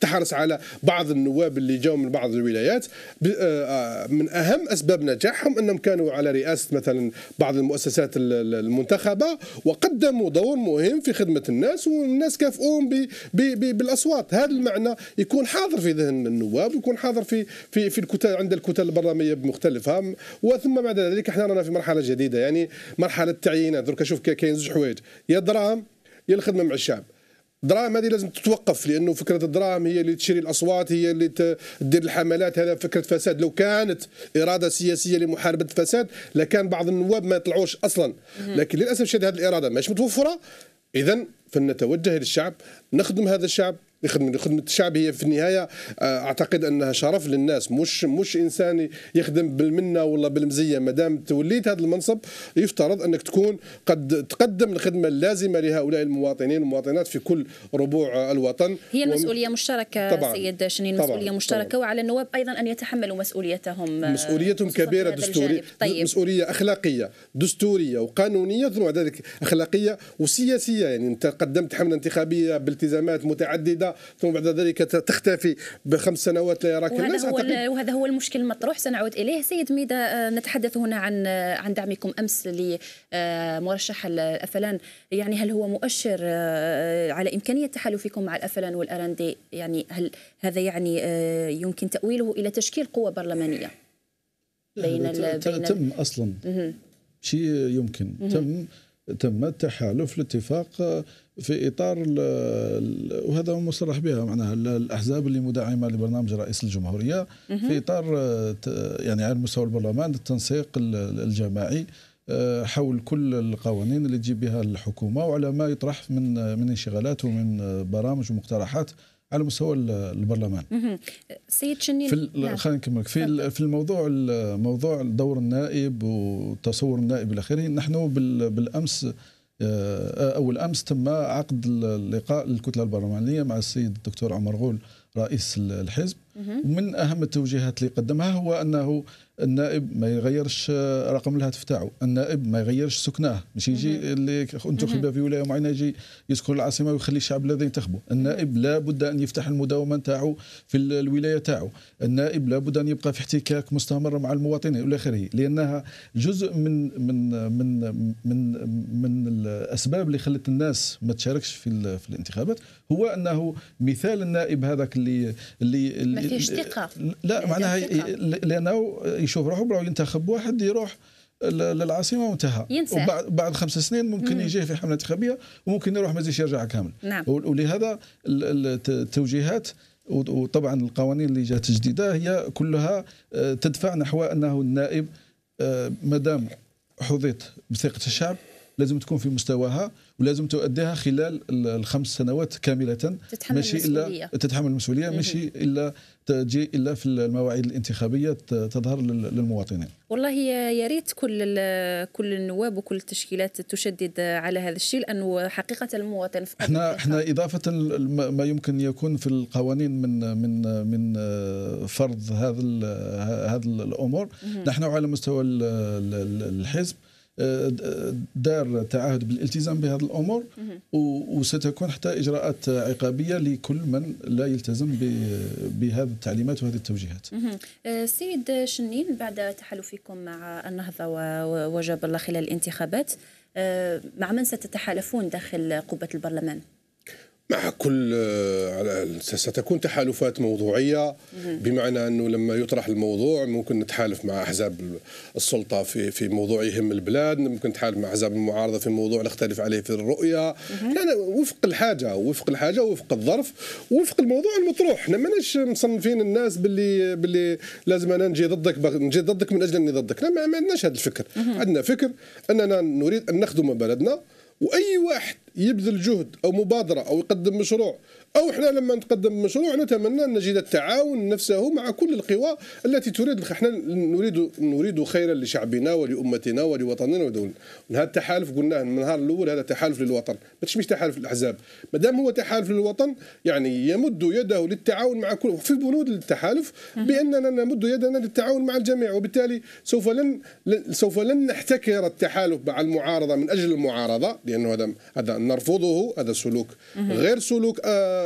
تحرص على بعض النواب اللي جاوا من بعض الولايات آه، آه، من اهم اسباب نجاحهم انهم كانوا على رئاسه مثلا بعض المؤسسات المنتخبه وقدموا دور مهم في خدمه الناس والناس كافئوهم بالاسرار الاصوات هذا المعنى يكون حاضر في ذهن النواب ويكون حاضر في في في الكتل عند الكتل البرلمانيه بمختلفها وثم بعد ذلك احنا رانا في مرحله جديده يعني مرحله التعيينات درك شوف كاين زوج حوايج يا دراهم يا الخدمه مع الشعب الدراهم هذه لازم تتوقف لانه فكره الدراهم هي اللي تشري الاصوات هي اللي تدير الحملات هذا فكره فساد لو كانت اراده سياسيه لمحاربه الفساد لكان بعض النواب ما يطلعوش اصلا لكن للاسف شد هذه الاراده مش متوفره اذا فلنتوجه للشعب نخدم هذا الشعب لخدمه خدمه الشعب هي في النهايه آه، اعتقد انها شرف للناس مش مش انسان يخدم بالمنه ولا بالمزيه ما دام توليت هذا المنصب يفترض انك تكون قد تقدم الخدمه اللازمه لهؤلاء المواطنين والمواطنات في كل ربوع الوطن هي المسؤوليه وم... مشتركه طبعاً. سيد شنين طبعاً. مسؤوليه مشتركه طبعاً. وعلى النواب ايضا ان يتحملوا مسؤوليتهم آه، مسؤوليتهم كبيره دستوريه طيب. مسؤوليه اخلاقيه دستوريه وقانونيه ثم بعد ذلك اخلاقيه وسياسيه يعني انت قدمت حمله انتخابيه بالتزامات متعدده ثم بعد ذلك تختفي بخمس سنوات لا يراك الناس هو وهذا هو المشكل المطروح سنعود اليه سيد ميدا آه، نتحدث هنا عن آه، عن دعمكم امس لمرشح الافلان يعني هل هو مؤشر آه، على امكانيه تحالفكم مع الافلان والارندي يعني هل هذا يعني يمكن تاويله الى تشكيل قوه برلمانيه بين بين تم اصلا شيء يمكن تم تم التحالف الاتفاق في اطار وهذا مصرح بها معناها الاحزاب اللي مدعمه لبرنامج رئيس الجمهوريه في اطار يعني على مستوى البرلمان التنسيق الجماعي آه، حول كل القوانين اللي تجيب بها الحكومه وعلى ما يطرح من من انشغالات ومن برامج ومقترحات على مستوى البرلمان سيد شنين في نعم. خلينا نكمل في في الموضوع موضوع دور النائب وتصور النائب الى اخره نحن بالامس آه، اول امس تم عقد اللقاء الكتله البرلمانيه مع السيد الدكتور عمر غول رئيس الحزب ومن اهم التوجيهات اللي قدمها هو انه النائب ما يغيرش رقم الهاتف تاعو النائب ما يغيرش سكناه مش يجي اللي انتخب في ولايه معينه يجي يسكن العاصمه ويخلي الشعب الذي ينتخبه النائب لا بد ان يفتح المداومه تاعو في الولايه تاعو النائب لا بد ان يبقى في احتكاك مستمر مع المواطنين الى اخره لانها جزء من من من من من الاسباب اللي خلت الناس ما تشاركش في في الانتخابات هو انه مثال النائب هذاك اللي اللي ما فيش ثقه لا معناها لانه يشوف روحه براو ينتخب واحد يروح للعاصمه وانتهى ينسى وبعد بعد خمس سنين ممكن مم. يجيه في حمله انتخابيه وممكن يروح ما يرجع كامل نعم. ولهذا التوجيهات وطبعا القوانين اللي جات جديده هي كلها آه، تدفع نحو انه النائب آه، ما دام حظيت بثقه الشعب لازم تكون في مستواها ولازم تؤديها خلال الخمس سنوات كامله تتحمل ماشي الا تتحمل المسؤوليه ماشي الا تجي الا في المواعيد الانتخابيه تظهر للمواطنين والله يا ريت كل كل النواب وكل التشكيلات تشدد على هذا الشيء لانه حقيقه المواطن في احنا احنا اضافه ما يمكن يكون في القوانين من من من فرض هذا هذا الامور نحن على مستوى الحزب دار تعهد بالالتزام بهذه الامور وستكون حتى اجراءات عقابيه لكل من لا يلتزم بهذه التعليمات وهذه التوجيهات. السيد آه، شنين بعد تحالفكم مع النهضه وجاب الله خلال الانتخابات آه، مع من ستتحالفون داخل قبه البرلمان؟ مع كل ستكون تحالفات موضوعيه بمعنى انه لما يطرح الموضوع ممكن نتحالف مع احزاب السلطه في في موضوع يهم البلاد ممكن نتحالف مع احزاب المعارضه في موضوع نختلف عليه في الرؤيه يعني وفق الحاجه وفق الحاجه وفق الظرف وفق الموضوع المطروح احنا ماناش مصنفين الناس باللي باللي لازم انا نجي ضدك نجي ضدك من اجل اني ضدك لا ما عندناش هذا الفكر عندنا فكر اننا نريد ان نخدم بلدنا واي واحد يبذل جهد او مبادره او يقدم مشروع أو إحنا لما نقدم مشروع نتمنى أن نجد التعاون نفسه مع كل القوى التي تريد إحنا نريد نريد خيرا لشعبنا ولأمتنا ولوطننا ودولنا هذا التحالف قلناه من النهار الأول هذا تحالف للوطن مش مش تحالف الاحزاب ما دام هو تحالف للوطن يعني يمد يده للتعاون مع كل في بنود التحالف بأننا نمد يدنا للتعاون مع الجميع وبالتالي سوف لن سوف لن نحتكر التحالف مع المعارضة من أجل المعارضة لأنه هذا هذا نرفضه هذا سلوك غير سلوك آه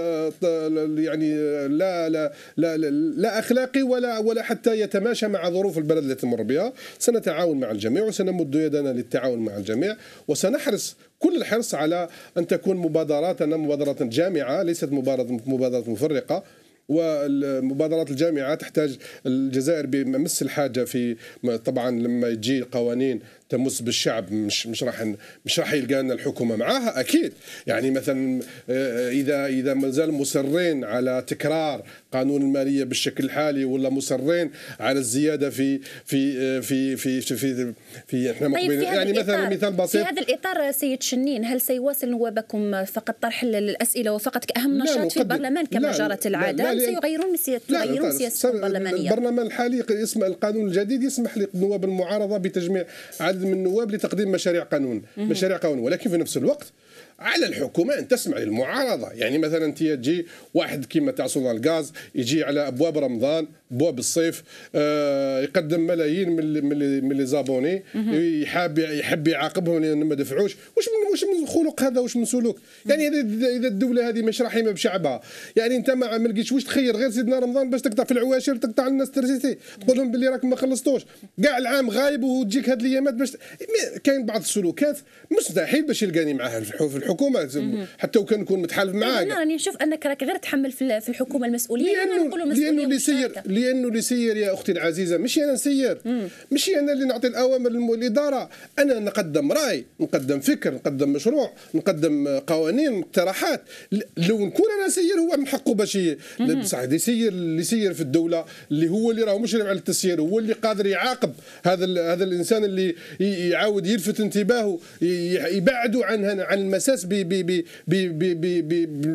يعني لا لا لا, لا اخلاقي ولا ولا حتى يتماشى مع ظروف البلد التي تمر بها سنتعاون مع الجميع وسنمد يدنا للتعاون مع الجميع وسنحرص كل الحرص على ان تكون مبادراتنا مبادرات جامعه ليست مبادره مبادرات مفرقه والمبادرات الجامعه تحتاج الجزائر بمس الحاجه في طبعا لما تجي قوانين تمس بالشعب مش مش راح مش راح يلقى لنا الحكومه معاها اكيد يعني مثلا آه، اذا اذا مازال مصرين على تكرار قانون الماليه بالشكل الحالي ولا مصرين على الزياده في في آه، في في في, في, في احنا طيب، مقبلين في يعني مثلا مثال بسيط في هذا الاطار سيد شنين هل سيواصل نوابكم فقط طرح الاسئله وفقط كاهم نشاط في البرلمان كما جرت العاده لا لا سيغيرون سيغيرون سياسه البرلمانيه البرلمان الحالي اسم القانون الجديد يسمح لنواب المعارضه بتجميع عدد من النواب لتقديم مشاريع قانون مشاريع قانون ولكن في نفس الوقت على الحكومه ان تسمع للمعارضه يعني مثلا انت إيه تجي واحد كيما تاع سلطان الغاز يجي على ابواب رمضان ابواب الصيف آه، يقدم ملايين من اللي من اللي زابوني يحب يحب يعاقبهم لان ما دفعوش واش من واش من خلق هذا واش من سلوك يعني اذا الدوله هذه مش رحيمه بشعبها يعني انت ما لقيتش واش تخير غير سيدنا رمضان باش تقطع في العواشر تقطع الناس ترسيتي تقول لهم باللي راك ما خلصتوش كاع العام غايب وتجيك هذه الايامات باش كاين بعض السلوكات مستحيل باش يلقاني معاها في الحكومه الحكومه حتى وكان نكون متحالف معاك انا راني نشوف انك راك غير تحمل في الحكومه المسؤوليه لانه لانه اللي سير لانه اللي سير يا اختي العزيزه مش انا نسير مش انا اللي نعطي الاوامر للاداره انا نقدم راي نقدم فكر نقدم مشروع نقدم قوانين مقترحات لو نكون انا سير هو من حقه باش بصح اللي يسير اللي يسير في الدوله اللي هو اللي راه مشرف على التسيير هو اللي قادر يعاقب هذا هذا الانسان اللي يعاود يلفت انتباهه يبعده عن عن المسائل حساس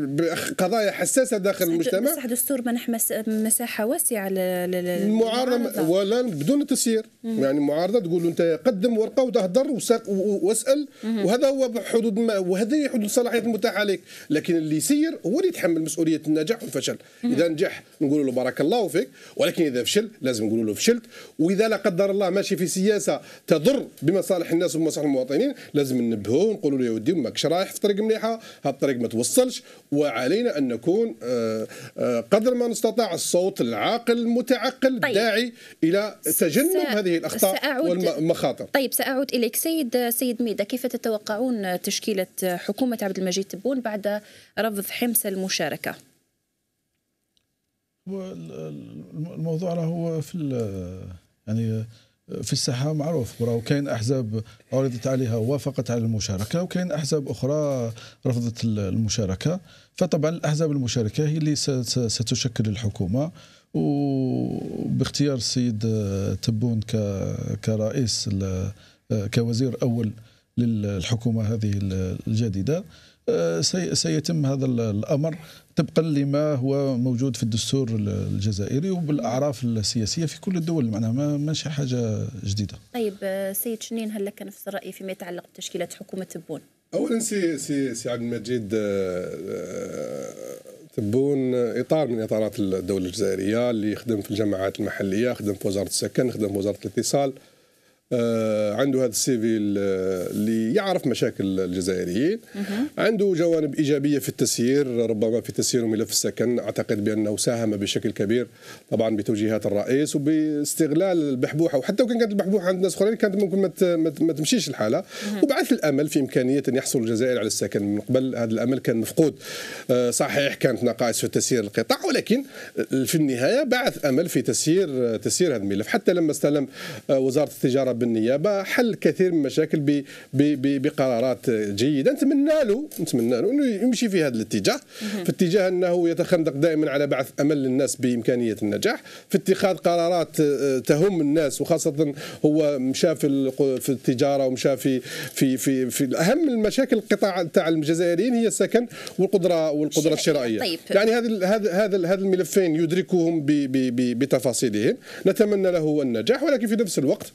بقضايا حساسه داخل المجتمع بصح دستور منح مساحه واسعه المعارضه ولا بدون تسيير يعني المعارضه تقول انت قدم ورقه وتهدر واسال وهذا هو حدود ما وهذه حدود الصلاحيات المتاحه عليك لكن اللي يسير هو اللي يتحمل مسؤوليه النجاح والفشل اذا نجح نقول له بارك الله فيك ولكن اذا فشل لازم نقول له فشلت واذا لا قدر الله ماشي في سياسه تضر بمصالح الناس ومصالح المواطنين لازم ننبهوه ونقولوا له يا ودي ماكش رايح رايح في طريق مليحه هذا الطريق ما توصلش وعلينا ان نكون آه، آه، قدر ما نستطاع الصوت العاقل المتعقل طيب. الداعي الى تجنب س... هذه الاخطاء سأعود... والمخاطر طيب ساعود اليك سيد سيد ميدا كيف تتوقعون تشكيله حكومه عبد المجيد تبون بعد رفض حمص المشاركه الموضوع هو في يعني في الساحه معروف راه كاين احزاب عرضت عليها وافقت على المشاركه وكاين احزاب اخرى رفضت المشاركه فطبعا الاحزاب المشاركه هي اللي ستشكل الحكومه وباختيار السيد تبون كرئيس كوزير اول للحكومه هذه الجديده سيتم هذا الامر طبقا لما هو موجود في الدستور الجزائري وبالاعراف السياسيه في كل الدول معناها ما ماشي حاجه جديده. طيب سيد شنين هل لك نفس الراي فيما يتعلق بتشكيلات حكومه تبون؟ اولا سي سي سي عبد المجيد آه، آه، تبون اطار من اطارات الدوله الجزائريه اللي خدم في الجماعات المحليه، خدم في وزاره السكن، خدم في وزاره الاتصال. آه، عنده هذا السي في اللي يعرف مشاكل الجزائريين عنده جوانب ايجابيه في التسيير ربما في تسيير ملف السكن اعتقد بانه ساهم بشكل كبير طبعا بتوجيهات الرئيس وباستغلال البحبوحه وحتى وكان كانت البحبوحه عند ناس اخرين كانت ممكن ما تمشيش الحاله وبعث الامل في امكانيه ان يحصل الجزائر على السكن من قبل هذا الامل كان مفقود آه، صحيح كانت نقائص في تسيير القطاع ولكن في النهايه بعث امل في تسيير تسيير هذا الملف حتى لما استلم آه، وزاره التجاره بالنيابه حل كثير من المشاكل بقرارات جيده نتمنى له نتمنى له انه يمشي في هذا الاتجاه في اتجاه انه يتخندق دائما على بعث امل للناس بامكانيه النجاح في اتخاذ قرارات آه، تهم الناس وخاصه هو مشى في في التجاره ومشى في في في, في اهم المشاكل القطاع تاع الجزائريين هي السكن والقدره والقدره الشرائيه طيب. يعني هذا هذا هذا الملفين يدركهم بتفاصيلهم نتمنى له النجاح ولكن في نفس الوقت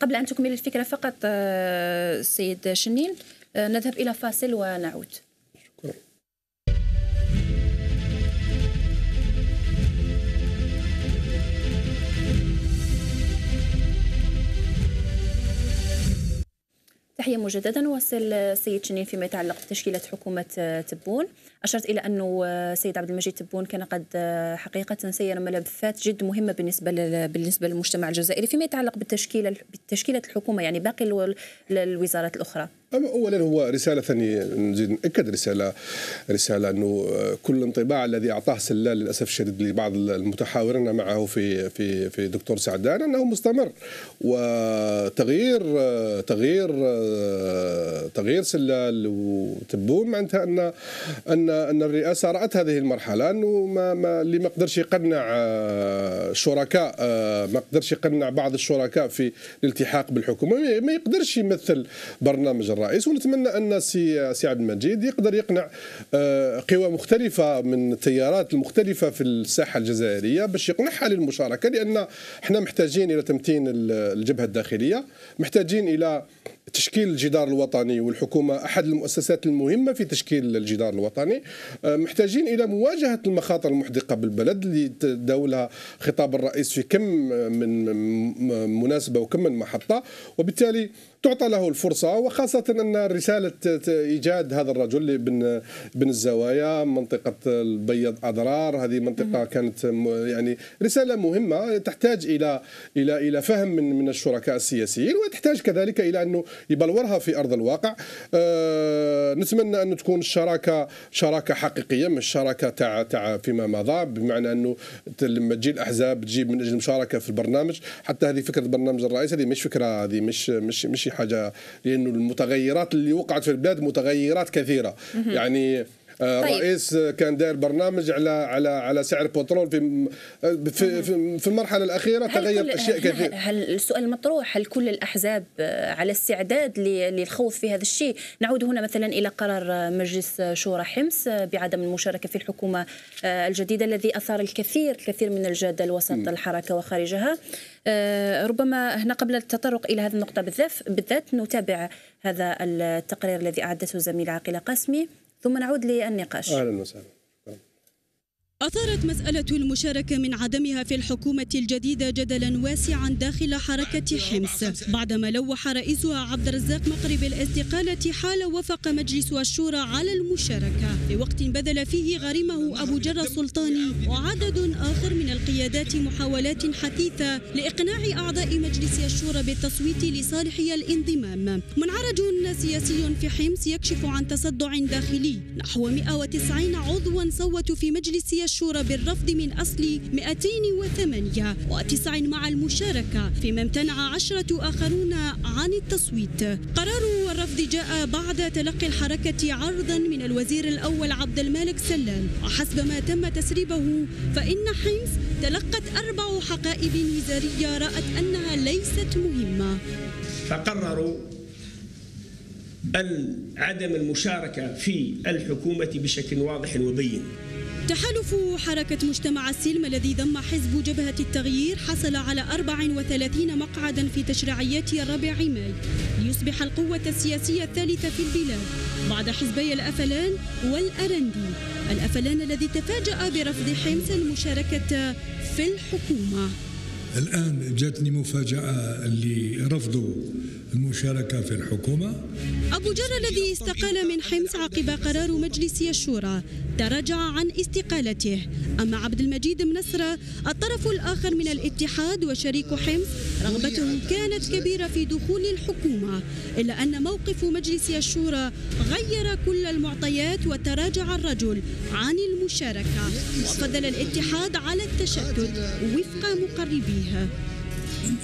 قبل أن تكمل الفكرة فقط آه، سيد شنيل آه، نذهب إلى فاصل ونعود شكرا تحية مجددا وصل سيد شنين فيما يتعلق بتشكيلة حكومة آه، تبون أشرت إلى أنه السيد آه، عبد المجيد تبون كان قد آه، حقيقة سير ملفات جد مهمة بالنسبة بالنسبة للمجتمع الجزائري فيما يتعلق بالتشكيلة بالتشكيلة الحكومة يعني باقي الوزارات الأخرى اولا هو رساله ثانيه نزيد ناكد رساله رساله انه آه، كل انطباع الذي اعطاه سلال للاسف الشديد لبعض المتحاورين معه في في في دكتور سعدان انه مستمر وتغيير آه، تغيير آه، تغيير سلال وتبوم معناتها ان ان ان الرئاسه رات هذه المرحله انه ما, ما اللي ما قدرش يقنع شركاء ما قدرش يقنع بعض الشركاء في الالتحاق بالحكومه ما يقدرش يمثل برنامج الرئيس ونتمنى ان سي سي عبد المجيد يقدر يقنع آه، قوى مختلفه من التيارات المختلفه في الساحه الجزائريه باش يقنعها للمشاركه لان احنا محتاجين الى تمتين الجبهه الداخليه محتاجين الى تشكيل الجدار الوطني والحكومة أحد المؤسسات المهمة في تشكيل الجدار الوطني آه، محتاجين إلى مواجهة المخاطر المحدقة بالبلد اللي تداولها خطاب الرئيس في كم من مناسبة وكم من محطة وبالتالي تعطى له الفرصه وخاصه ان رساله ايجاد هذا الرجل بن بن الزوايا منطقه البيض اضرار هذه منطقه كانت يعني رساله مهمه تحتاج الى الى الى فهم من من الشركاء السياسيين وتحتاج كذلك الى انه يبلورها في ارض الواقع أه نتمنى ان تكون الشراكه شراكه حقيقيه مش شراكه تاع تاع فيما مضى بمعنى انه لما تجي الاحزاب تجيب من اجل المشاركه في البرنامج حتى هذه فكره البرنامج الرئيسي هذه مش فكره هذه مش مش مش حاجه لانه المتغيرات اللي وقعت في البلاد متغيرات كثيره يعني آه، طيب. الرئيس كان داير برنامج على على على سعر البترول في آه، في, في المرحله الاخيره تغير اشياء كثير هل السؤال المطروح هل كل الاحزاب آه، على استعداد للخوض في هذا الشيء نعود هنا مثلا الى قرار مجلس شورى حمص بعدم المشاركه في الحكومه الجديده الذي اثار الكثير الكثير من الجدل وسط الحركه وخارجها ربما هنا قبل التطرق الى هذه النقطه بالذات بالذات نتابع هذا التقرير الذي اعدته الزميله عاقله قاسمي ثم نعود للنقاش اهلا وسهلا أثارت مسألة المشاركة من عدمها في الحكومة الجديدة جدلا واسعا داخل حركة حمص بعدما لوح رئيسها عبد الرزاق مقرب الاستقالة حال وافق مجلس الشورى على المشاركة في وقت بذل فيه غريمه أبو جرى السلطاني وعدد آخر من القيادات محاولات حثيثة لإقناع أعضاء مجلس الشورى بالتصويت لصالحي الانضمام منعرج سياسي في حمص يكشف عن تصدع داخلي نحو 190 عضوا صوتوا في مجلس المشهورة بالرفض من أصل 208 وتسع مع المشاركة فيما امتنع عشرة آخرون عن التصويت قرار الرفض جاء بعد تلقي الحركة عرضا من الوزير الأول عبد المالك سلام وحسب ما تم تسريبه فإن حمص تلقت أربع حقائب وزارية رأت أنها ليست مهمة فقرروا عدم المشاركة في الحكومة بشكل واضح وبين تحالف حركة مجتمع السلم الذي ضم حزب جبهة التغيير حصل على 34 مقعدا في تشريعيات الرابع ماي ليصبح القوة السياسية الثالثة في البلاد بعد حزبي الأفلان والأرندي الأفلان الذي تفاجأ برفض حمص المشاركة في الحكومة الآن جاتني مفاجأة لرفضه المشاركة في الحكومة أبو جرى الذي استقال من حمص عقب قرار مجلس الشورى تراجع عن استقالته أما عبد المجيد منصرة الطرف الآخر من الاتحاد وشريك حمص رغبته كانت كبيرة في دخول الحكومة إلا أن موقف مجلس الشورى غير كل المعطيات وتراجع الرجل عن المشاركة وفضل الاتحاد على التشتت وفق مقربيه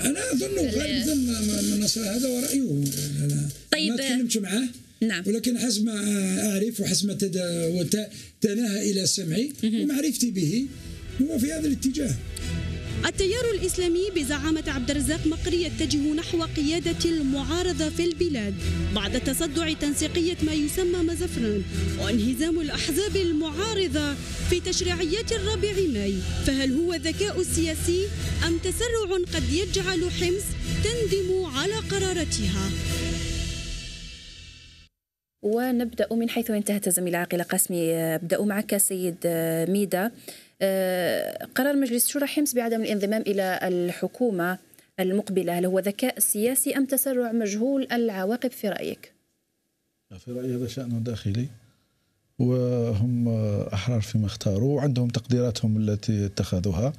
انا اظن غالبا النصر هذا ورأيه أنا طيب ما تكلمتش معاه نعم ولكن حسب ما اعرف وحسب ما تناهى الى سمعي ومعرفتي به هو في هذا الاتجاه التيار الإسلامي بزعامة عبد الرزاق مقري يتجه نحو قيادة المعارضة في البلاد بعد تصدع تنسيقية ما يسمى مزفران وانهزام الأحزاب المعارضة في تشريعيات الرابع ماي فهل هو ذكاء سياسي أم تسرع قد يجعل حمص تندم على قرارتها ونبدأ من حيث انتهت الزميلة عاقل قاسمي أبدأ معك سيد ميدا قرار مجلس الشورى حمص بعدم الانضمام إلى الحكومة المقبلة هل هو ذكاء سياسي أم تسرع مجهول العواقب في رأيك؟ في رأيي هذا شأن داخلي وهم أحرار فيما اختاروا وعندهم تقديراتهم التي اتخذوها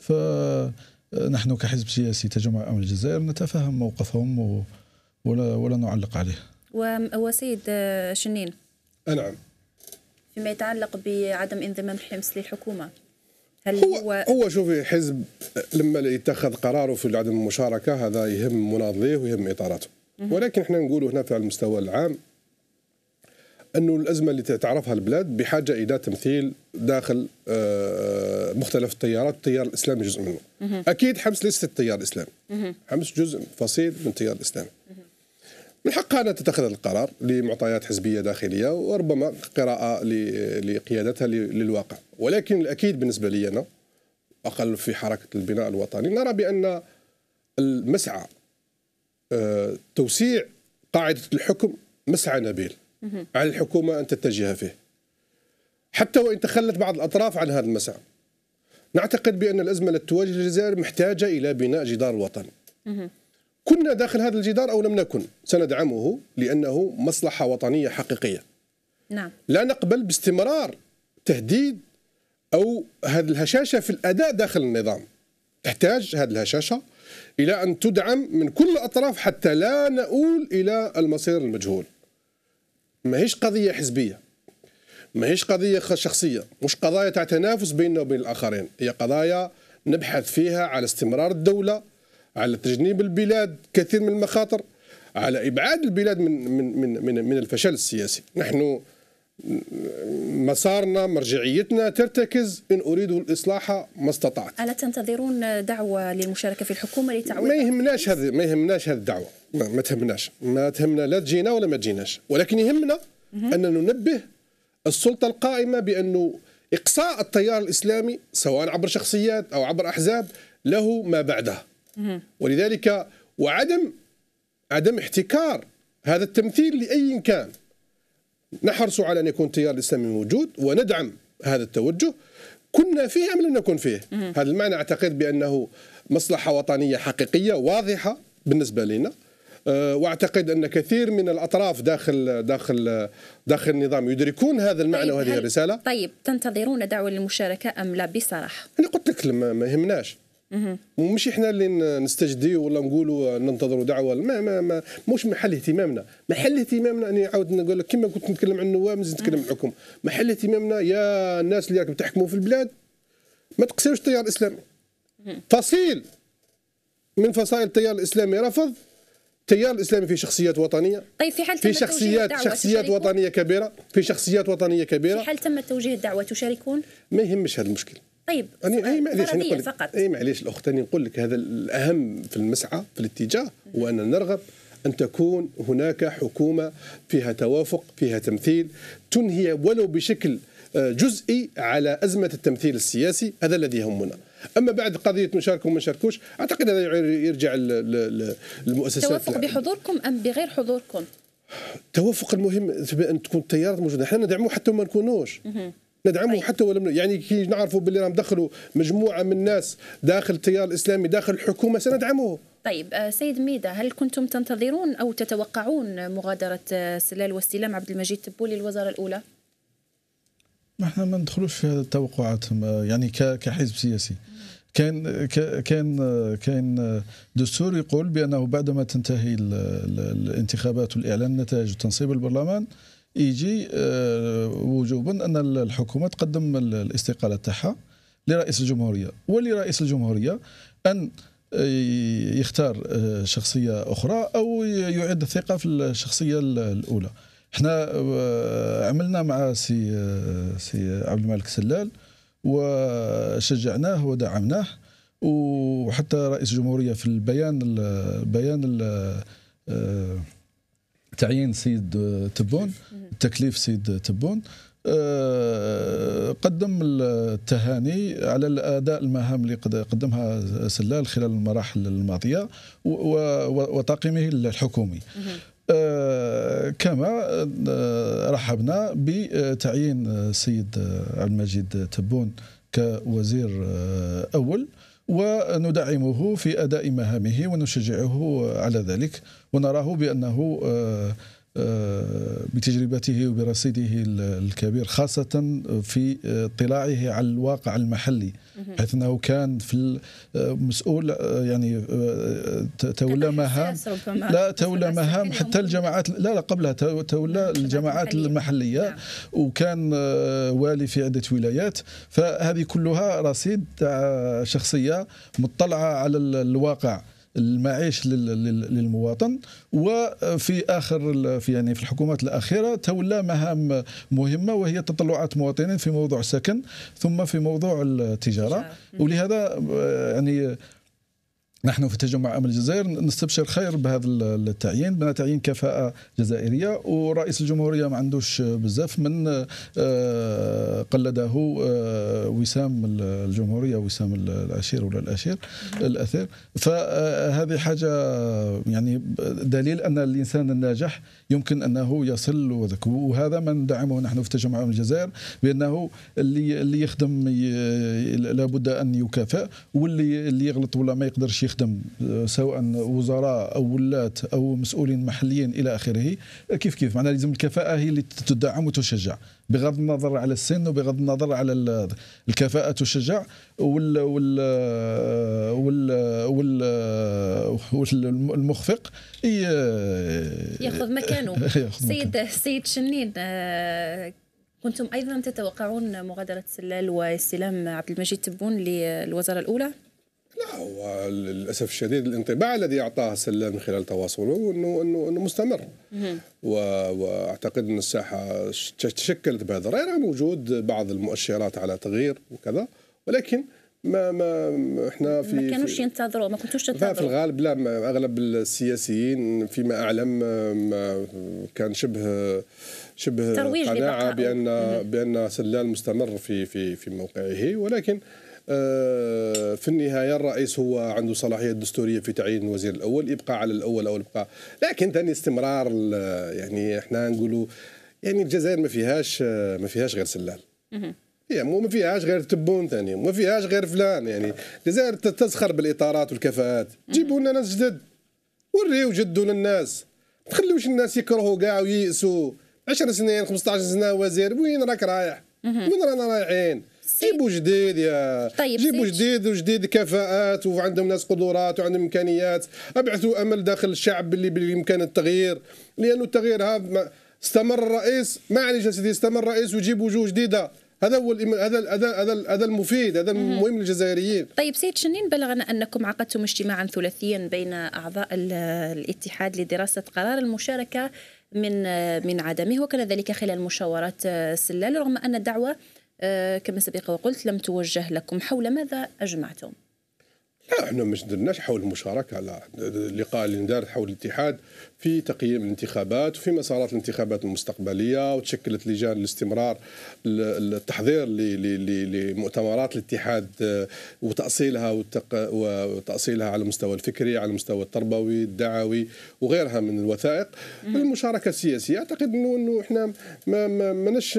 فنحن كحزب سياسي تجمع امن الجزائر نتفهم موقفهم ولا, ولا نعلق عليه وسيد شنين نعم فيما يتعلق بعدم انضمام حمص للحكومه هل هو, هو, هو شوفي حزب لما يتخذ قراره في عدم المشاركه هذا يهم مناضليه ويهم اطاراته ولكن احنا نقولوا هنا في المستوى العام انه الازمه اللي تعرفها البلاد بحاجه الى تمثيل داخل آه، آه، مختلف التيارات، التيار الاسلامي جزء منه. اكيد حمص ليست التيار الاسلامي. حمص جزء فصيل من التيار الاسلامي. من حقها أن تتخذ القرار لمعطيات حزبية داخلية وربما قراءة لقيادتها للواقع ولكن الأكيد بالنسبة لي أنا أقل في حركة البناء الوطني نرى بأن المسعى آه، توسيع قاعدة الحكم مسعى نبيل على الحكومة أن تتجه فيه حتى وإن تخلت بعض الأطراف عن هذا المسعى نعتقد بأن الأزمة التي تواجه الجزائر محتاجة إلى بناء جدار وطني كنا داخل هذا الجدار أو لم نكن سندعمه لأنه مصلحة وطنية حقيقية نعم. لا نقبل باستمرار تهديد أو هذه الهشاشة في الأداء داخل النظام تحتاج هذه الهشاشة إلى أن تدعم من كل الأطراف حتى لا نؤول إلى المصير المجهول ماهيش قضية حزبية ماهيش قضية شخصية مش قضايا تاع تنافس بيننا وبين الآخرين هي قضايا نبحث فيها على استمرار الدولة على تجنيب البلاد كثير من المخاطر على ابعاد البلاد من من من من, من الفشل السياسي نحن مسارنا مرجعيتنا ترتكز ان اريد الاصلاح ما استطعت الا تنتظرون دعوه للمشاركه في الحكومه لتعويض ما يهمناش هذه ما يهمناش هذه الدعوه ما, ما تهمناش ما تهمنا لا تجينا ولا ما تجيناش ولكن يهمنا ان ننبه السلطه القائمه بانه اقصاء التيار الاسلامي سواء عبر شخصيات او عبر احزاب له ما بعدها ولذلك وعدم عدم احتكار هذا التمثيل لأي كان نحرص على أن يكون التيار الإسلامي موجود وندعم هذا التوجه كنا فيه أم لم نكن فيه هذا المعنى أعتقد بأنه مصلحة وطنية حقيقية واضحة بالنسبة لنا أه، واعتقد ان كثير من الاطراف داخل داخل داخل النظام يدركون هذا المعنى طيب وهذه الرساله طيب تنتظرون دعوه للمشاركه ام لا بصراحه انا قلت لك ما يهمناش ومش حنا اللي نستجدي ولا نقولوا ننتظروا دعوه ما ما ما مش محل اهتمامنا محل اهتمامنا اني عاود نقول لك كما كنت نتكلم عن النواب نزيد نتكلم عن الحكم محل اهتمامنا يا الناس اللي راكم تحكموا في البلاد ما تقسمش التيار الاسلامي فصيل من فصائل التيار الاسلامي رفض التيار الاسلامي فيه شخصيات وطنيه طيب في حال تم في شخصيات شخصيات وطنيه كبيره في شخصيات وطنيه كبيره في حال تم توجيه الدعوه تشاركون ما يهمش هذا المشكل طيب يعني أي معليش أنا فقط أي معليش الأخت نقول لك هذا الأهم في المسعى في الاتجاه هو أن نرغب أن تكون هناك حكومة فيها توافق فيها تمثيل تنهي ولو بشكل آه، جزئي على أزمة التمثيل السياسي هذا الذي يهمنا اما بعد قضيه نشاركوا وما نشاركوش اعتقد هذا يرجع للمؤسسات توافق بحضوركم ام بغير حضوركم التوافق المهم ان تكون التيارات موجوده احنا ندعموه حتى ما نكونوش ندعمهم طيب. حتى ولم يعني كي نعرفوا باللي راهم دخلوا مجموعه من الناس داخل التيار الاسلامي داخل الحكومه سندعمه طيب آه، سيد ميدا هل كنتم تنتظرون او تتوقعون مغادره آه، سلال واستلام عبد المجيد تبولي الوزاره الاولى؟ ما احنا ما ندخلوش في هذه التوقعات يعني كحزب سياسي كان كان كان دستور يقول بانه بعدما تنتهي الانتخابات والاعلان النتائج وتنصيب البرلمان يجي آه، وجوبا ان الحكومه تقدم الاستقاله تاعها لرئيس الجمهوريه ولرئيس الجمهوريه ان آه، يختار آه، شخصيه اخرى او يعيد الثقه في الشخصيه الاولى احنا عملنا مع سي سي عبد الملك سلال وشجعناه ودعمناه وحتى رئيس الجمهوريه في البيان البيان تعيين سيد آه، تبون تكليف سيد آه، تبون آه، قدم التهاني على الاداء المهام اللي قدمها سلال خلال المراحل الماضيه وطاقمه الحكومي كما رحبنا بتعيين السيد عبد المجيد تبون كوزير اول وندعمه في اداء مهامه ونشجعه على ذلك ونراه بانه آه، بتجربته وبرصيده الكبير خاصة في اطلاعه آه، على الواقع المحلي حيث أنه كان في آه، مسؤول آه، يعني تولى مهام لا تولى مهام حتى الجماعات لا لا قبلها تولى الجماعات المحلية نعم. وكان والي في عدة ولايات فهذه كلها رصيد شخصية مطلعة على الواقع المعيش للمواطن وفي اخر في يعني في الحكومات الاخيره تولى مهام مهمه وهي تطلعات مواطنين في موضوع السكن ثم في موضوع التجاره ولهذا آه، يعني نحن في تجمع امل الجزائر نستبشر خير بهذا التعيين بنا تعيين كفاءه جزائريه ورئيس الجمهوريه ما عندوش بزاف من آه، قلده آه، وسام الجمهوريه وسام الاشير ولا الاشير الاثير فهذه حاجه يعني دليل ان الانسان الناجح يمكن انه يصل وهذا ما ندعمه نحن في تجمع امل الجزائر بانه اللي اللي يخدم لابد ان يكافئ واللي اللي يغلط ولا ما يقدرش يخدم يخدم آه، سواء وزراء او ولات او مسؤولين محليين الى اخره كيف كيف معناها لازم الكفاءه هي اللي تدعم وتشجع بغض النظر على السن وبغض النظر على الكفاءه تشجع وال وال آه، وال وال, آه، وال المخفق ياخذ مكانه سيد سيد شنين كنتم ايضا تتوقعون مغادره سلال واستلام عبد المجيد تبون للوزاره الاولى لا هو للاسف الشديد الانطباع الذي اعطاه سلام من خلال تواصله انه انه انه مستمر واعتقد ان الساحه تشكلت بهذا الراي رغم وجود بعض المؤشرات على تغيير وكذا ولكن ما ما احنا في ما كانوش ينتظروا ما كنتوش تنتظروا في الغالب لا اغلب السياسيين فيما اعلم ما كان شبه شبه قناعه بان بان سلال مستمر في في في موقعه ولكن آه، في النهايه الرئيس هو عنده صلاحيه دستوريه في تعيين الوزير الاول يبقى على الاول او يبقى لكن ثاني استمرار يعني احنا نقولوا يعني الجزائر ما فيهاش آه، ما فيهاش غير سلال يعني ما فيهاش غير تبون ثاني ما فيهاش غير فلان يعني الجزائر تزخر بالاطارات والكفاءات جيبوا لنا ناس جدد وريو جدوا للناس ما تخلوش الناس يكرهوا كاع ويئسوا 10 سنين 15 سنه وزير وين راك رايح؟ وين رانا رايحين؟ جيبوا جديد يا طيب جيبوا جديد وجديد كفاءات وعندهم ناس قدرات وعندهم امكانيات ابعثوا امل داخل الشعب اللي بالامكان التغيير لانه التغيير هذا استمر الرئيس معليش سيدي استمر الرئيس وجيب وجوه جديده هذا هو هذا هذا هذا هذا المفيد هذا المهم للجزائريين طيب سيد شنين بلغنا انكم عقدتم اجتماعا ثلاثيا بين اعضاء الاتحاد لدراسه قرار المشاركه من من عدمه وكان ذلك خلال مشاورات سلال رغم ان الدعوه آه، كما سبق وقلت لم توجه لكم حول ماذا أجمعتم؟ لا احنا ما درناش حول المشاركه لا اللقاء اللي ندار حول الاتحاد في تقييم الانتخابات وفي مسارات الانتخابات المستقبليه وتشكلت لجان الاستمرار التحضير لمؤتمرات الاتحاد آه، وتاصيلها وتاصيلها على المستوى الفكري على المستوى التربوي الدعوي وغيرها من الوثائق المشاركه السياسيه اعتقد انه انه احنا ما منش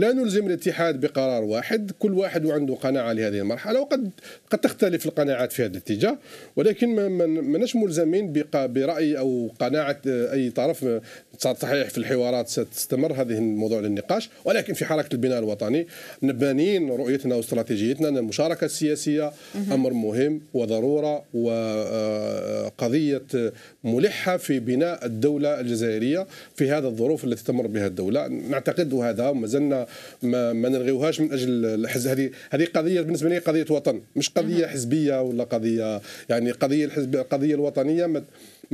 لا نلزم الاتحاد بقرار واحد كل واحد وعنده قناعه لهذه المرحله وقد قد تختلف القناعات في هذا الاتجاه ولكن ما منش ملزمين براي او قناعه آه، اي طرف آه، صحيح في الحوارات ستستمر هذه الموضوع للنقاش ولكن في حركه البناء الوطني نبانين رؤيتنا واستراتيجيتنا ان المشاركه السياسيه امر مهم وضروره وقضيه آه، ملحه في بناء الدوله الجزائريه في هذا الظروف التي تمر بها الدوله نعتقد هذا مازلنا ما, ما نلغيوهاش من اجل الحزب هذه هذه قضيه بالنسبه لي قضيه وطن مش قضيه حزبيه ولا قضيه يعني قضيه الحزب القضيه الوطنيه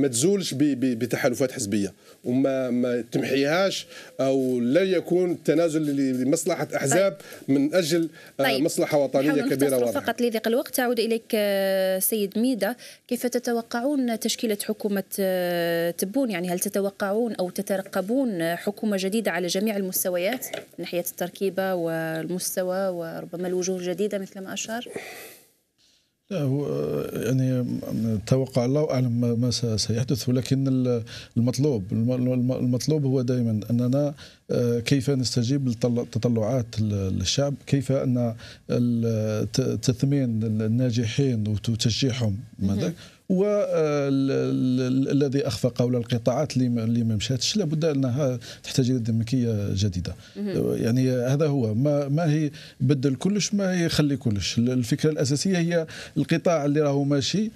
ما تزولش بتحالفات حزبيه وما ما تمحيهاش او لا يكون تنازل لمصلحه احزاب طيب. من اجل آه، طيب. مصلحه وطنيه كبيره واضحه فقط لضيق الوقت اعود اليك آه، سيد ميدا كيف تتوقعون تشكيله حكومه آه، تبون يعني هل تتوقعون او تترقبون حكومه جديده على جميع المستويات من ناحيه التركيبه والمستوى وربما الوجوه الجديده مثل ما اشار هو يعني توقع الله اعلم ما سيحدث ولكن المطلوب المطلوب هو دائما اننا آه، كيف نستجيب لتطلعات الشعب كيف ان تثمين الناجحين وتشجيعهم والذي آه، اخفى قول القطاعات اللي ما مشاتش لابد انها تحتاج الى ديناميكيه جديده آه، يعني هذا هو ما ما هي بدل كلش ما هي خلي كلش الفكره الاساسيه هي القطاع اللي راه ماشي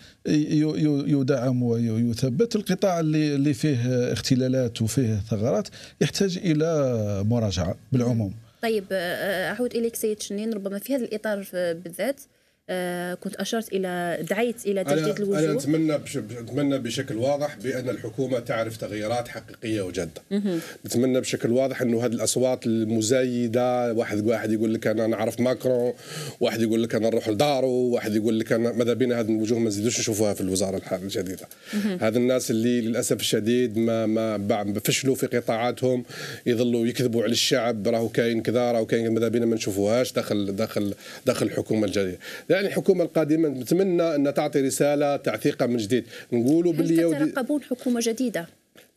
يدعم ويثبت القطاع اللي اللي فيه اختلالات وفيه ثغرات يحتاج الى مراجعه بالعموم طيب آه، اعود اليك سيد شنين ربما في هذا الاطار بالذات آه، كنت اشرت الى دعيت الى تجديد الوجوه انا نتمنى نتمنى بشكل واضح بان الحكومه تعرف تغييرات حقيقيه وجاده نتمنى بشكل واضح انه هذه الاصوات المزايده واحد واحد يقول لك انا نعرف ماكرون واحد يقول لك انا نروح لداره واحد يقول لك انا ماذا بينا هذه الوجوه ما نزيدوش نشوفوها في الوزاره الجديده هذا الناس اللي للاسف الشديد ما ما فشلوا في قطاعاتهم يظلوا يكذبوا على الشعب راهو كاين كذا راهو كاين ماذا بينا ما نشوفوهاش داخل داخل داخل الحكومه الجديده يعني الحكومه القادمه نتمنى ان تعطي رساله تعثيقه من جديد نقولوا باللي تترقبون حكومه جديده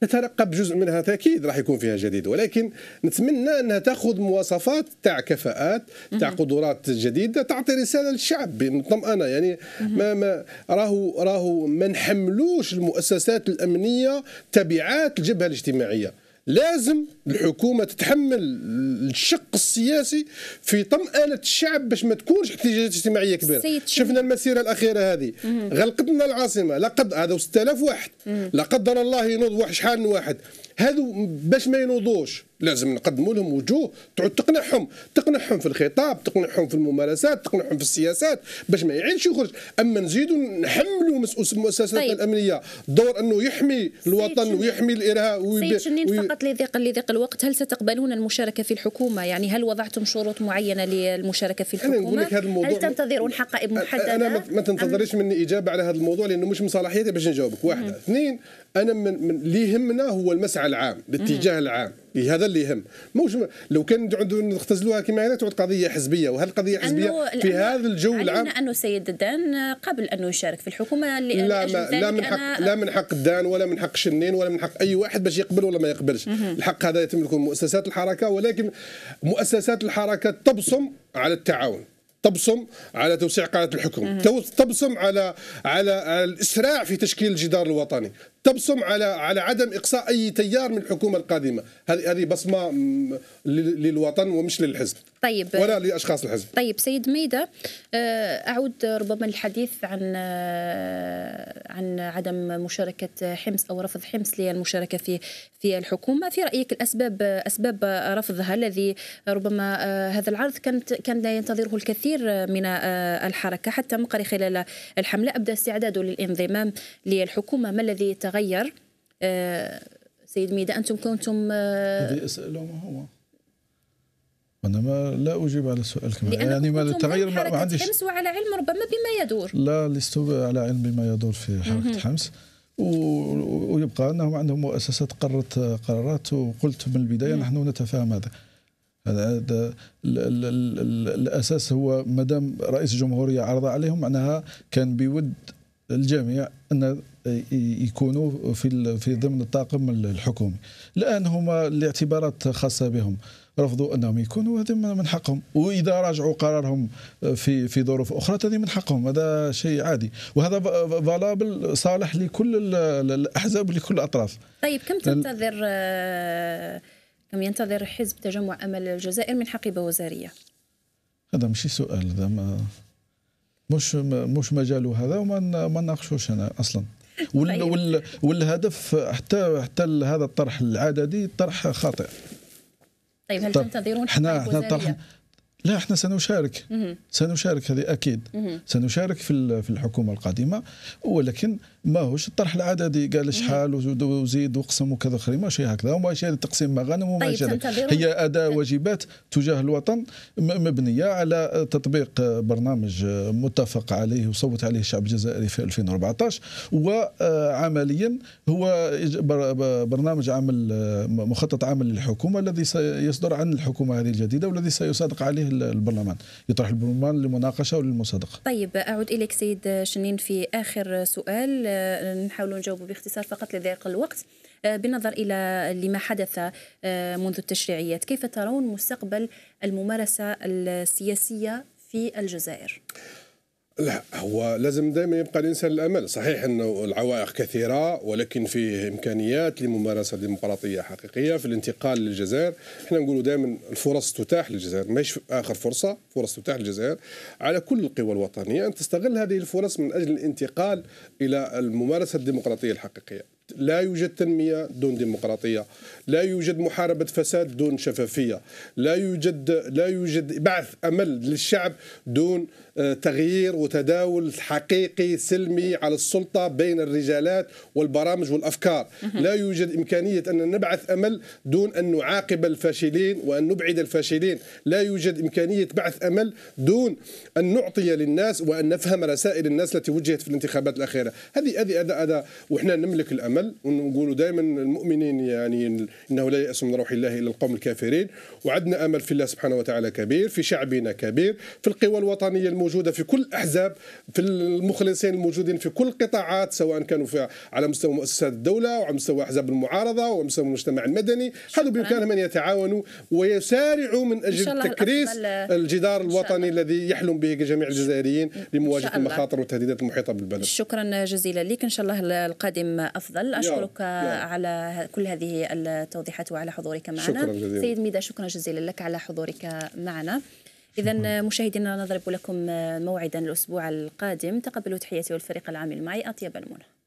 نترقب جزء منها اكيد راح يكون فيها جديد ولكن نتمنى انها تاخذ مواصفات تاع كفاءات تاع قدرات جديده تعطي رساله للشعب مطمئنه يعني ما ما راهو راهو ما نحملوش المؤسسات الامنيه تبعات الجبهه الاجتماعيه لازم الحكومه تتحمل الشق السياسي في طمانه الشعب باش ما تكونش احتجاجات اجتماعيه كبيره شفنا المسيره الاخيره هذه غلقتنا العاصمه لقد هذا 6000 واحد لا قدر الله ينوض واحد شحال من واحد هذو باش ما ينوضوش لازم نقدموا لهم وجوه تعود تقنعهم تقنعهم في الخطاب تقنعهم في الممارسات تقنعهم في السياسات باش ما يعيدش يخرج اما نزيدوا نحملوا المؤسسات طيب. الامنيه دور انه يحمي الوطن ويحمي الارهاب ويب... سيد شنين وي... فقط لضيق لضيق الوقت هل ستقبلون المشاركه في الحكومه يعني هل وضعتم شروط معينه للمشاركه في الحكومه أنا نقول لك هذا الموضوع هل تنتظرون حقائب محدده انا ما تنتظريش مني اجابه على هذا الموضوع لانه مش من صلاحيتي باش نجاوبك واحده أمم. اثنين انا من, من اللي يهمنا هو المسعى العام الاتجاه العام إيه، هذا اللي يهم موش لو كان نختزلوها كما هي تعود قضيه حزبيه وهل قضيه حزبيه في هذا الجو العام انه السيد الدان قبل انه يشارك في الحكومه اللي لا لا من حق لا من حق الدان ولا من حق شنين ولا من حق اي واحد باش يقبل ولا ما يقبلش مم. الحق هذا يتملكه مؤسسات الحركه ولكن مؤسسات الحركه تبصم على التعاون تبصم على توسيع قاعده الحكم تبصم على على الاسراع في تشكيل الجدار الوطني تبصم على على عدم اقصاء اي تيار من الحكومه القادمه هذه هذه بصمه للوطن ومش للحزب طيب ولا لاشخاص الحزب طيب سيد ميدة آه، اعود ربما للحديث عن آه، عن عدم مشاركه حمص او رفض حمص للمشاركه في في الحكومه في رايك الاسباب اسباب رفضها الذي ربما آه، هذا العرض كانت كان لا ينتظره الكثير من الحركه حتى مقري خلال الحمله ابدى استعداده للانضمام للحكومه ما الذي تغير تغير آه، سيد ميدا انتم كنتم هذه آه، اسئله ما هو انا ما لا اجيب على سؤالك يعني ما التغير ما عنديش حمس وعلى علم ربما بما يدور لا لست على علم بما يدور في حركه حمص ويبقى انهم عندهم مؤسسات قررت قرارات وقلت من البدايه مم. نحن نتفاهم هذا هذا الاساس هو مدام رئيس الجمهوريه عرض عليهم معناها كان بود الجميع ان يكونوا في في ضمن الطاقم الحكومي الان هما لاعتبارات خاصه بهم رفضوا انهم يكونوا هذا من حقهم واذا راجعوا قرارهم آه، في في ظروف اخرى هذه من حقهم هذا شيء عادي وهذا فالابل صالح لكل الاحزاب ولكل الاطراف طيب كم تنتظر آه، كم ينتظر حزب تجمع امل الجزائر من حقيبه وزاريه هذا ماشي سؤال هذا ما مش مش مجاله هذا وما ما ناقشوش انا اصلا وال طيب. وال والهدف حتى حتى هذا الطرح العددي طرح خاطئ طيب هل تنتظرون احنا احنا طرح لا احنا سنشارك سنشارك هذه اكيد سنشارك في في الحكومه القادمه ولكن ماهوش الطرح العددي قال شحال وزيد وقسم وكذا اخر ماشي هكذا هما شيء تقسيم مغانم وما طيب هي اداء أه. واجبات تجاه الوطن مبنيه على تطبيق برنامج متفق عليه وصوت عليه الشعب الجزائري في 2014 وعمليا هو برنامج عمل مخطط عمل للحكومه الذي سيصدر عن الحكومه هذه الجديده والذي سيصادق عليه البرلمان يطرح البرلمان للمناقشه وللمصادقه. طيب اعود اليك سيد شنين في اخر سؤال آه، نحاولوا نجاوبوا باختصار فقط لضيق الوقت آه، بالنظر إلى لما حدث آه، منذ التشريعيات كيف ترون مستقبل الممارسة السياسية في الجزائر؟ لا هو لازم دائما يبقى الانسان الامل صحيح انه العوائق كثيره ولكن فيه امكانيات لممارسه ديمقراطيه حقيقيه في الانتقال للجزائر احنا نقولوا دائما الفرص تتاح للجزائر ماهيش اخر فرصه فرص تتاح للجزائر على كل القوى الوطنيه ان تستغل هذه الفرص من اجل الانتقال الى الممارسه الديمقراطيه الحقيقيه لا يوجد تنمية دون ديمقراطية لا يوجد محاربة فساد دون شفافية لا يوجد لا يوجد بعث أمل للشعب دون آه، تغيير وتداول حقيقي سلمي على السلطة بين الرجالات والبرامج والأفكار لا يوجد إمكانية أن نبعث أمل دون أن نعاقب الفاشلين وأن نبعد الفاشلين لا يوجد إمكانية بعث أمل دون أن نعطي للناس وأن نفهم رسائل الناس التي وجهت في الانتخابات الأخيرة هذه هذه هذا وإحنا نملك الأمل الامل ونقولوا دائما المؤمنين يعني انه لا ياس من روح الله الا القوم الكافرين وعدنا امل في الله سبحانه وتعالى كبير في شعبنا كبير في القوى الوطنيه الموجوده في كل الاحزاب في المخلصين الموجودين في كل القطاعات سواء كانوا في على مستوى مؤسسات الدوله وعلى مستوى احزاب المعارضه وعلى مستوى المجتمع المدني هذا بامكانهم ان يتعاونوا ويسارعوا من اجل تكريس الجدار الوطني الذي يحلم به جميع الجزائريين لمواجهه المخاطر والتهديدات المحيطه بالبلد شكرا جزيلا لك ان شاء الله القادم افضل الأفضل أشكرك يا. على كل هذه التوضيحات وعلى حضورك معنا شكرا جزيلا. سيد ميدا شكرا جزيلا لك على حضورك معنا إذا مشاهدينا نضرب لكم موعدا الأسبوع القادم تقبلوا تحياتي والفريق العامل معي أطيب المنى